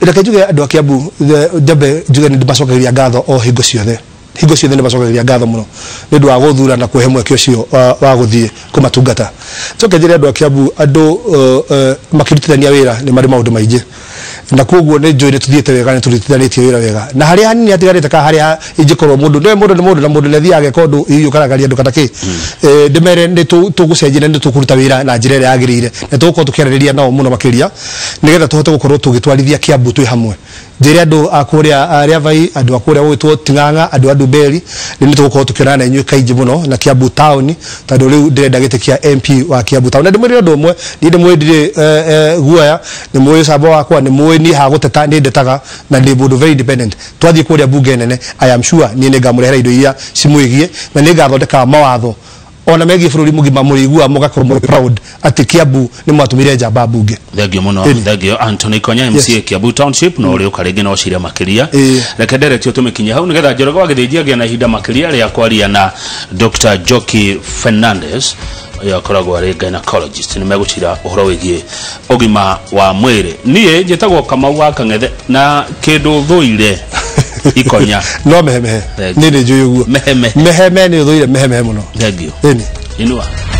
reke njuge andå a kä ambu njambe njuge nä ndämacokagä ria ngatho o hingo ciothe hingo ciothe nä ria ngatho må no nä ndå wa gå thura na kå he mweke å cio wa gå thiä kå matungata coke njä re andå a kä ambu andå uh, uh, makä makärutithania wä ra nä marä maå ndå maingä na koguo ni njå nä tå thiä te wega nä tå rä tie wä ra wega na harä a hanini hatigarä te ka harä a ingä korwo må ndå nä må ndå nä ndå na må ndå nä athiä ageka å ndå karagaria andå kana kä hmm. eh, ndä mere nä tå gå cenjia na nä tå kå ruta wä ra na njä ä rä yagä rä ire nä tå korwo tå kä aranä ria nao må no makä ria nä getha tå hote gå korwo tå gä twarithia kä ambu twä hamwe njä re andå akå rä a rä avai andå akå rä a gå gä two ting'ang'a andå a nduberi rä nä tå gå korwo tå kä onana na inyuä kaingä må no na kiambu taoni tondå rä u ndä renda gä tä kia mp wa kiambu taoni na ndä mwä rä å ndå å mwe niä ndä mwä ndirä e, e, guoya nä mwä camba wakwa nä mwä ni hagå teta nä ndetaga na ndä må ndå very independent twathiä kå rä a mbunge nene i am sure niä nä ngamå rehera indo iria cimwä gie na nä ngathondeka mawatho ona megie bururi mugima murigua mugakorwo muri proud ati kiabu ni mwatumire njamba bunge thengio muno you Anthony Konya MC yes. kiabu township mm. na uri ukaringi na uciria makiria e. reke nderetio tumikinya hau nigetha njorogo agithinjia ngia na ihinda makiria ria kwaria na Dr Joki Fernandez ya yakoragwo arĩ gynecologist nĩ megũcira ũhoro wĩgiĩ ũgima wa mwĩrĩ niĩ njĩtagwo kamau wa kang'ethe na kĩndũ thũire ikonya no mehemehe nä ndä njå yå guo mehemehe nä å thå ire mehemehe må no inua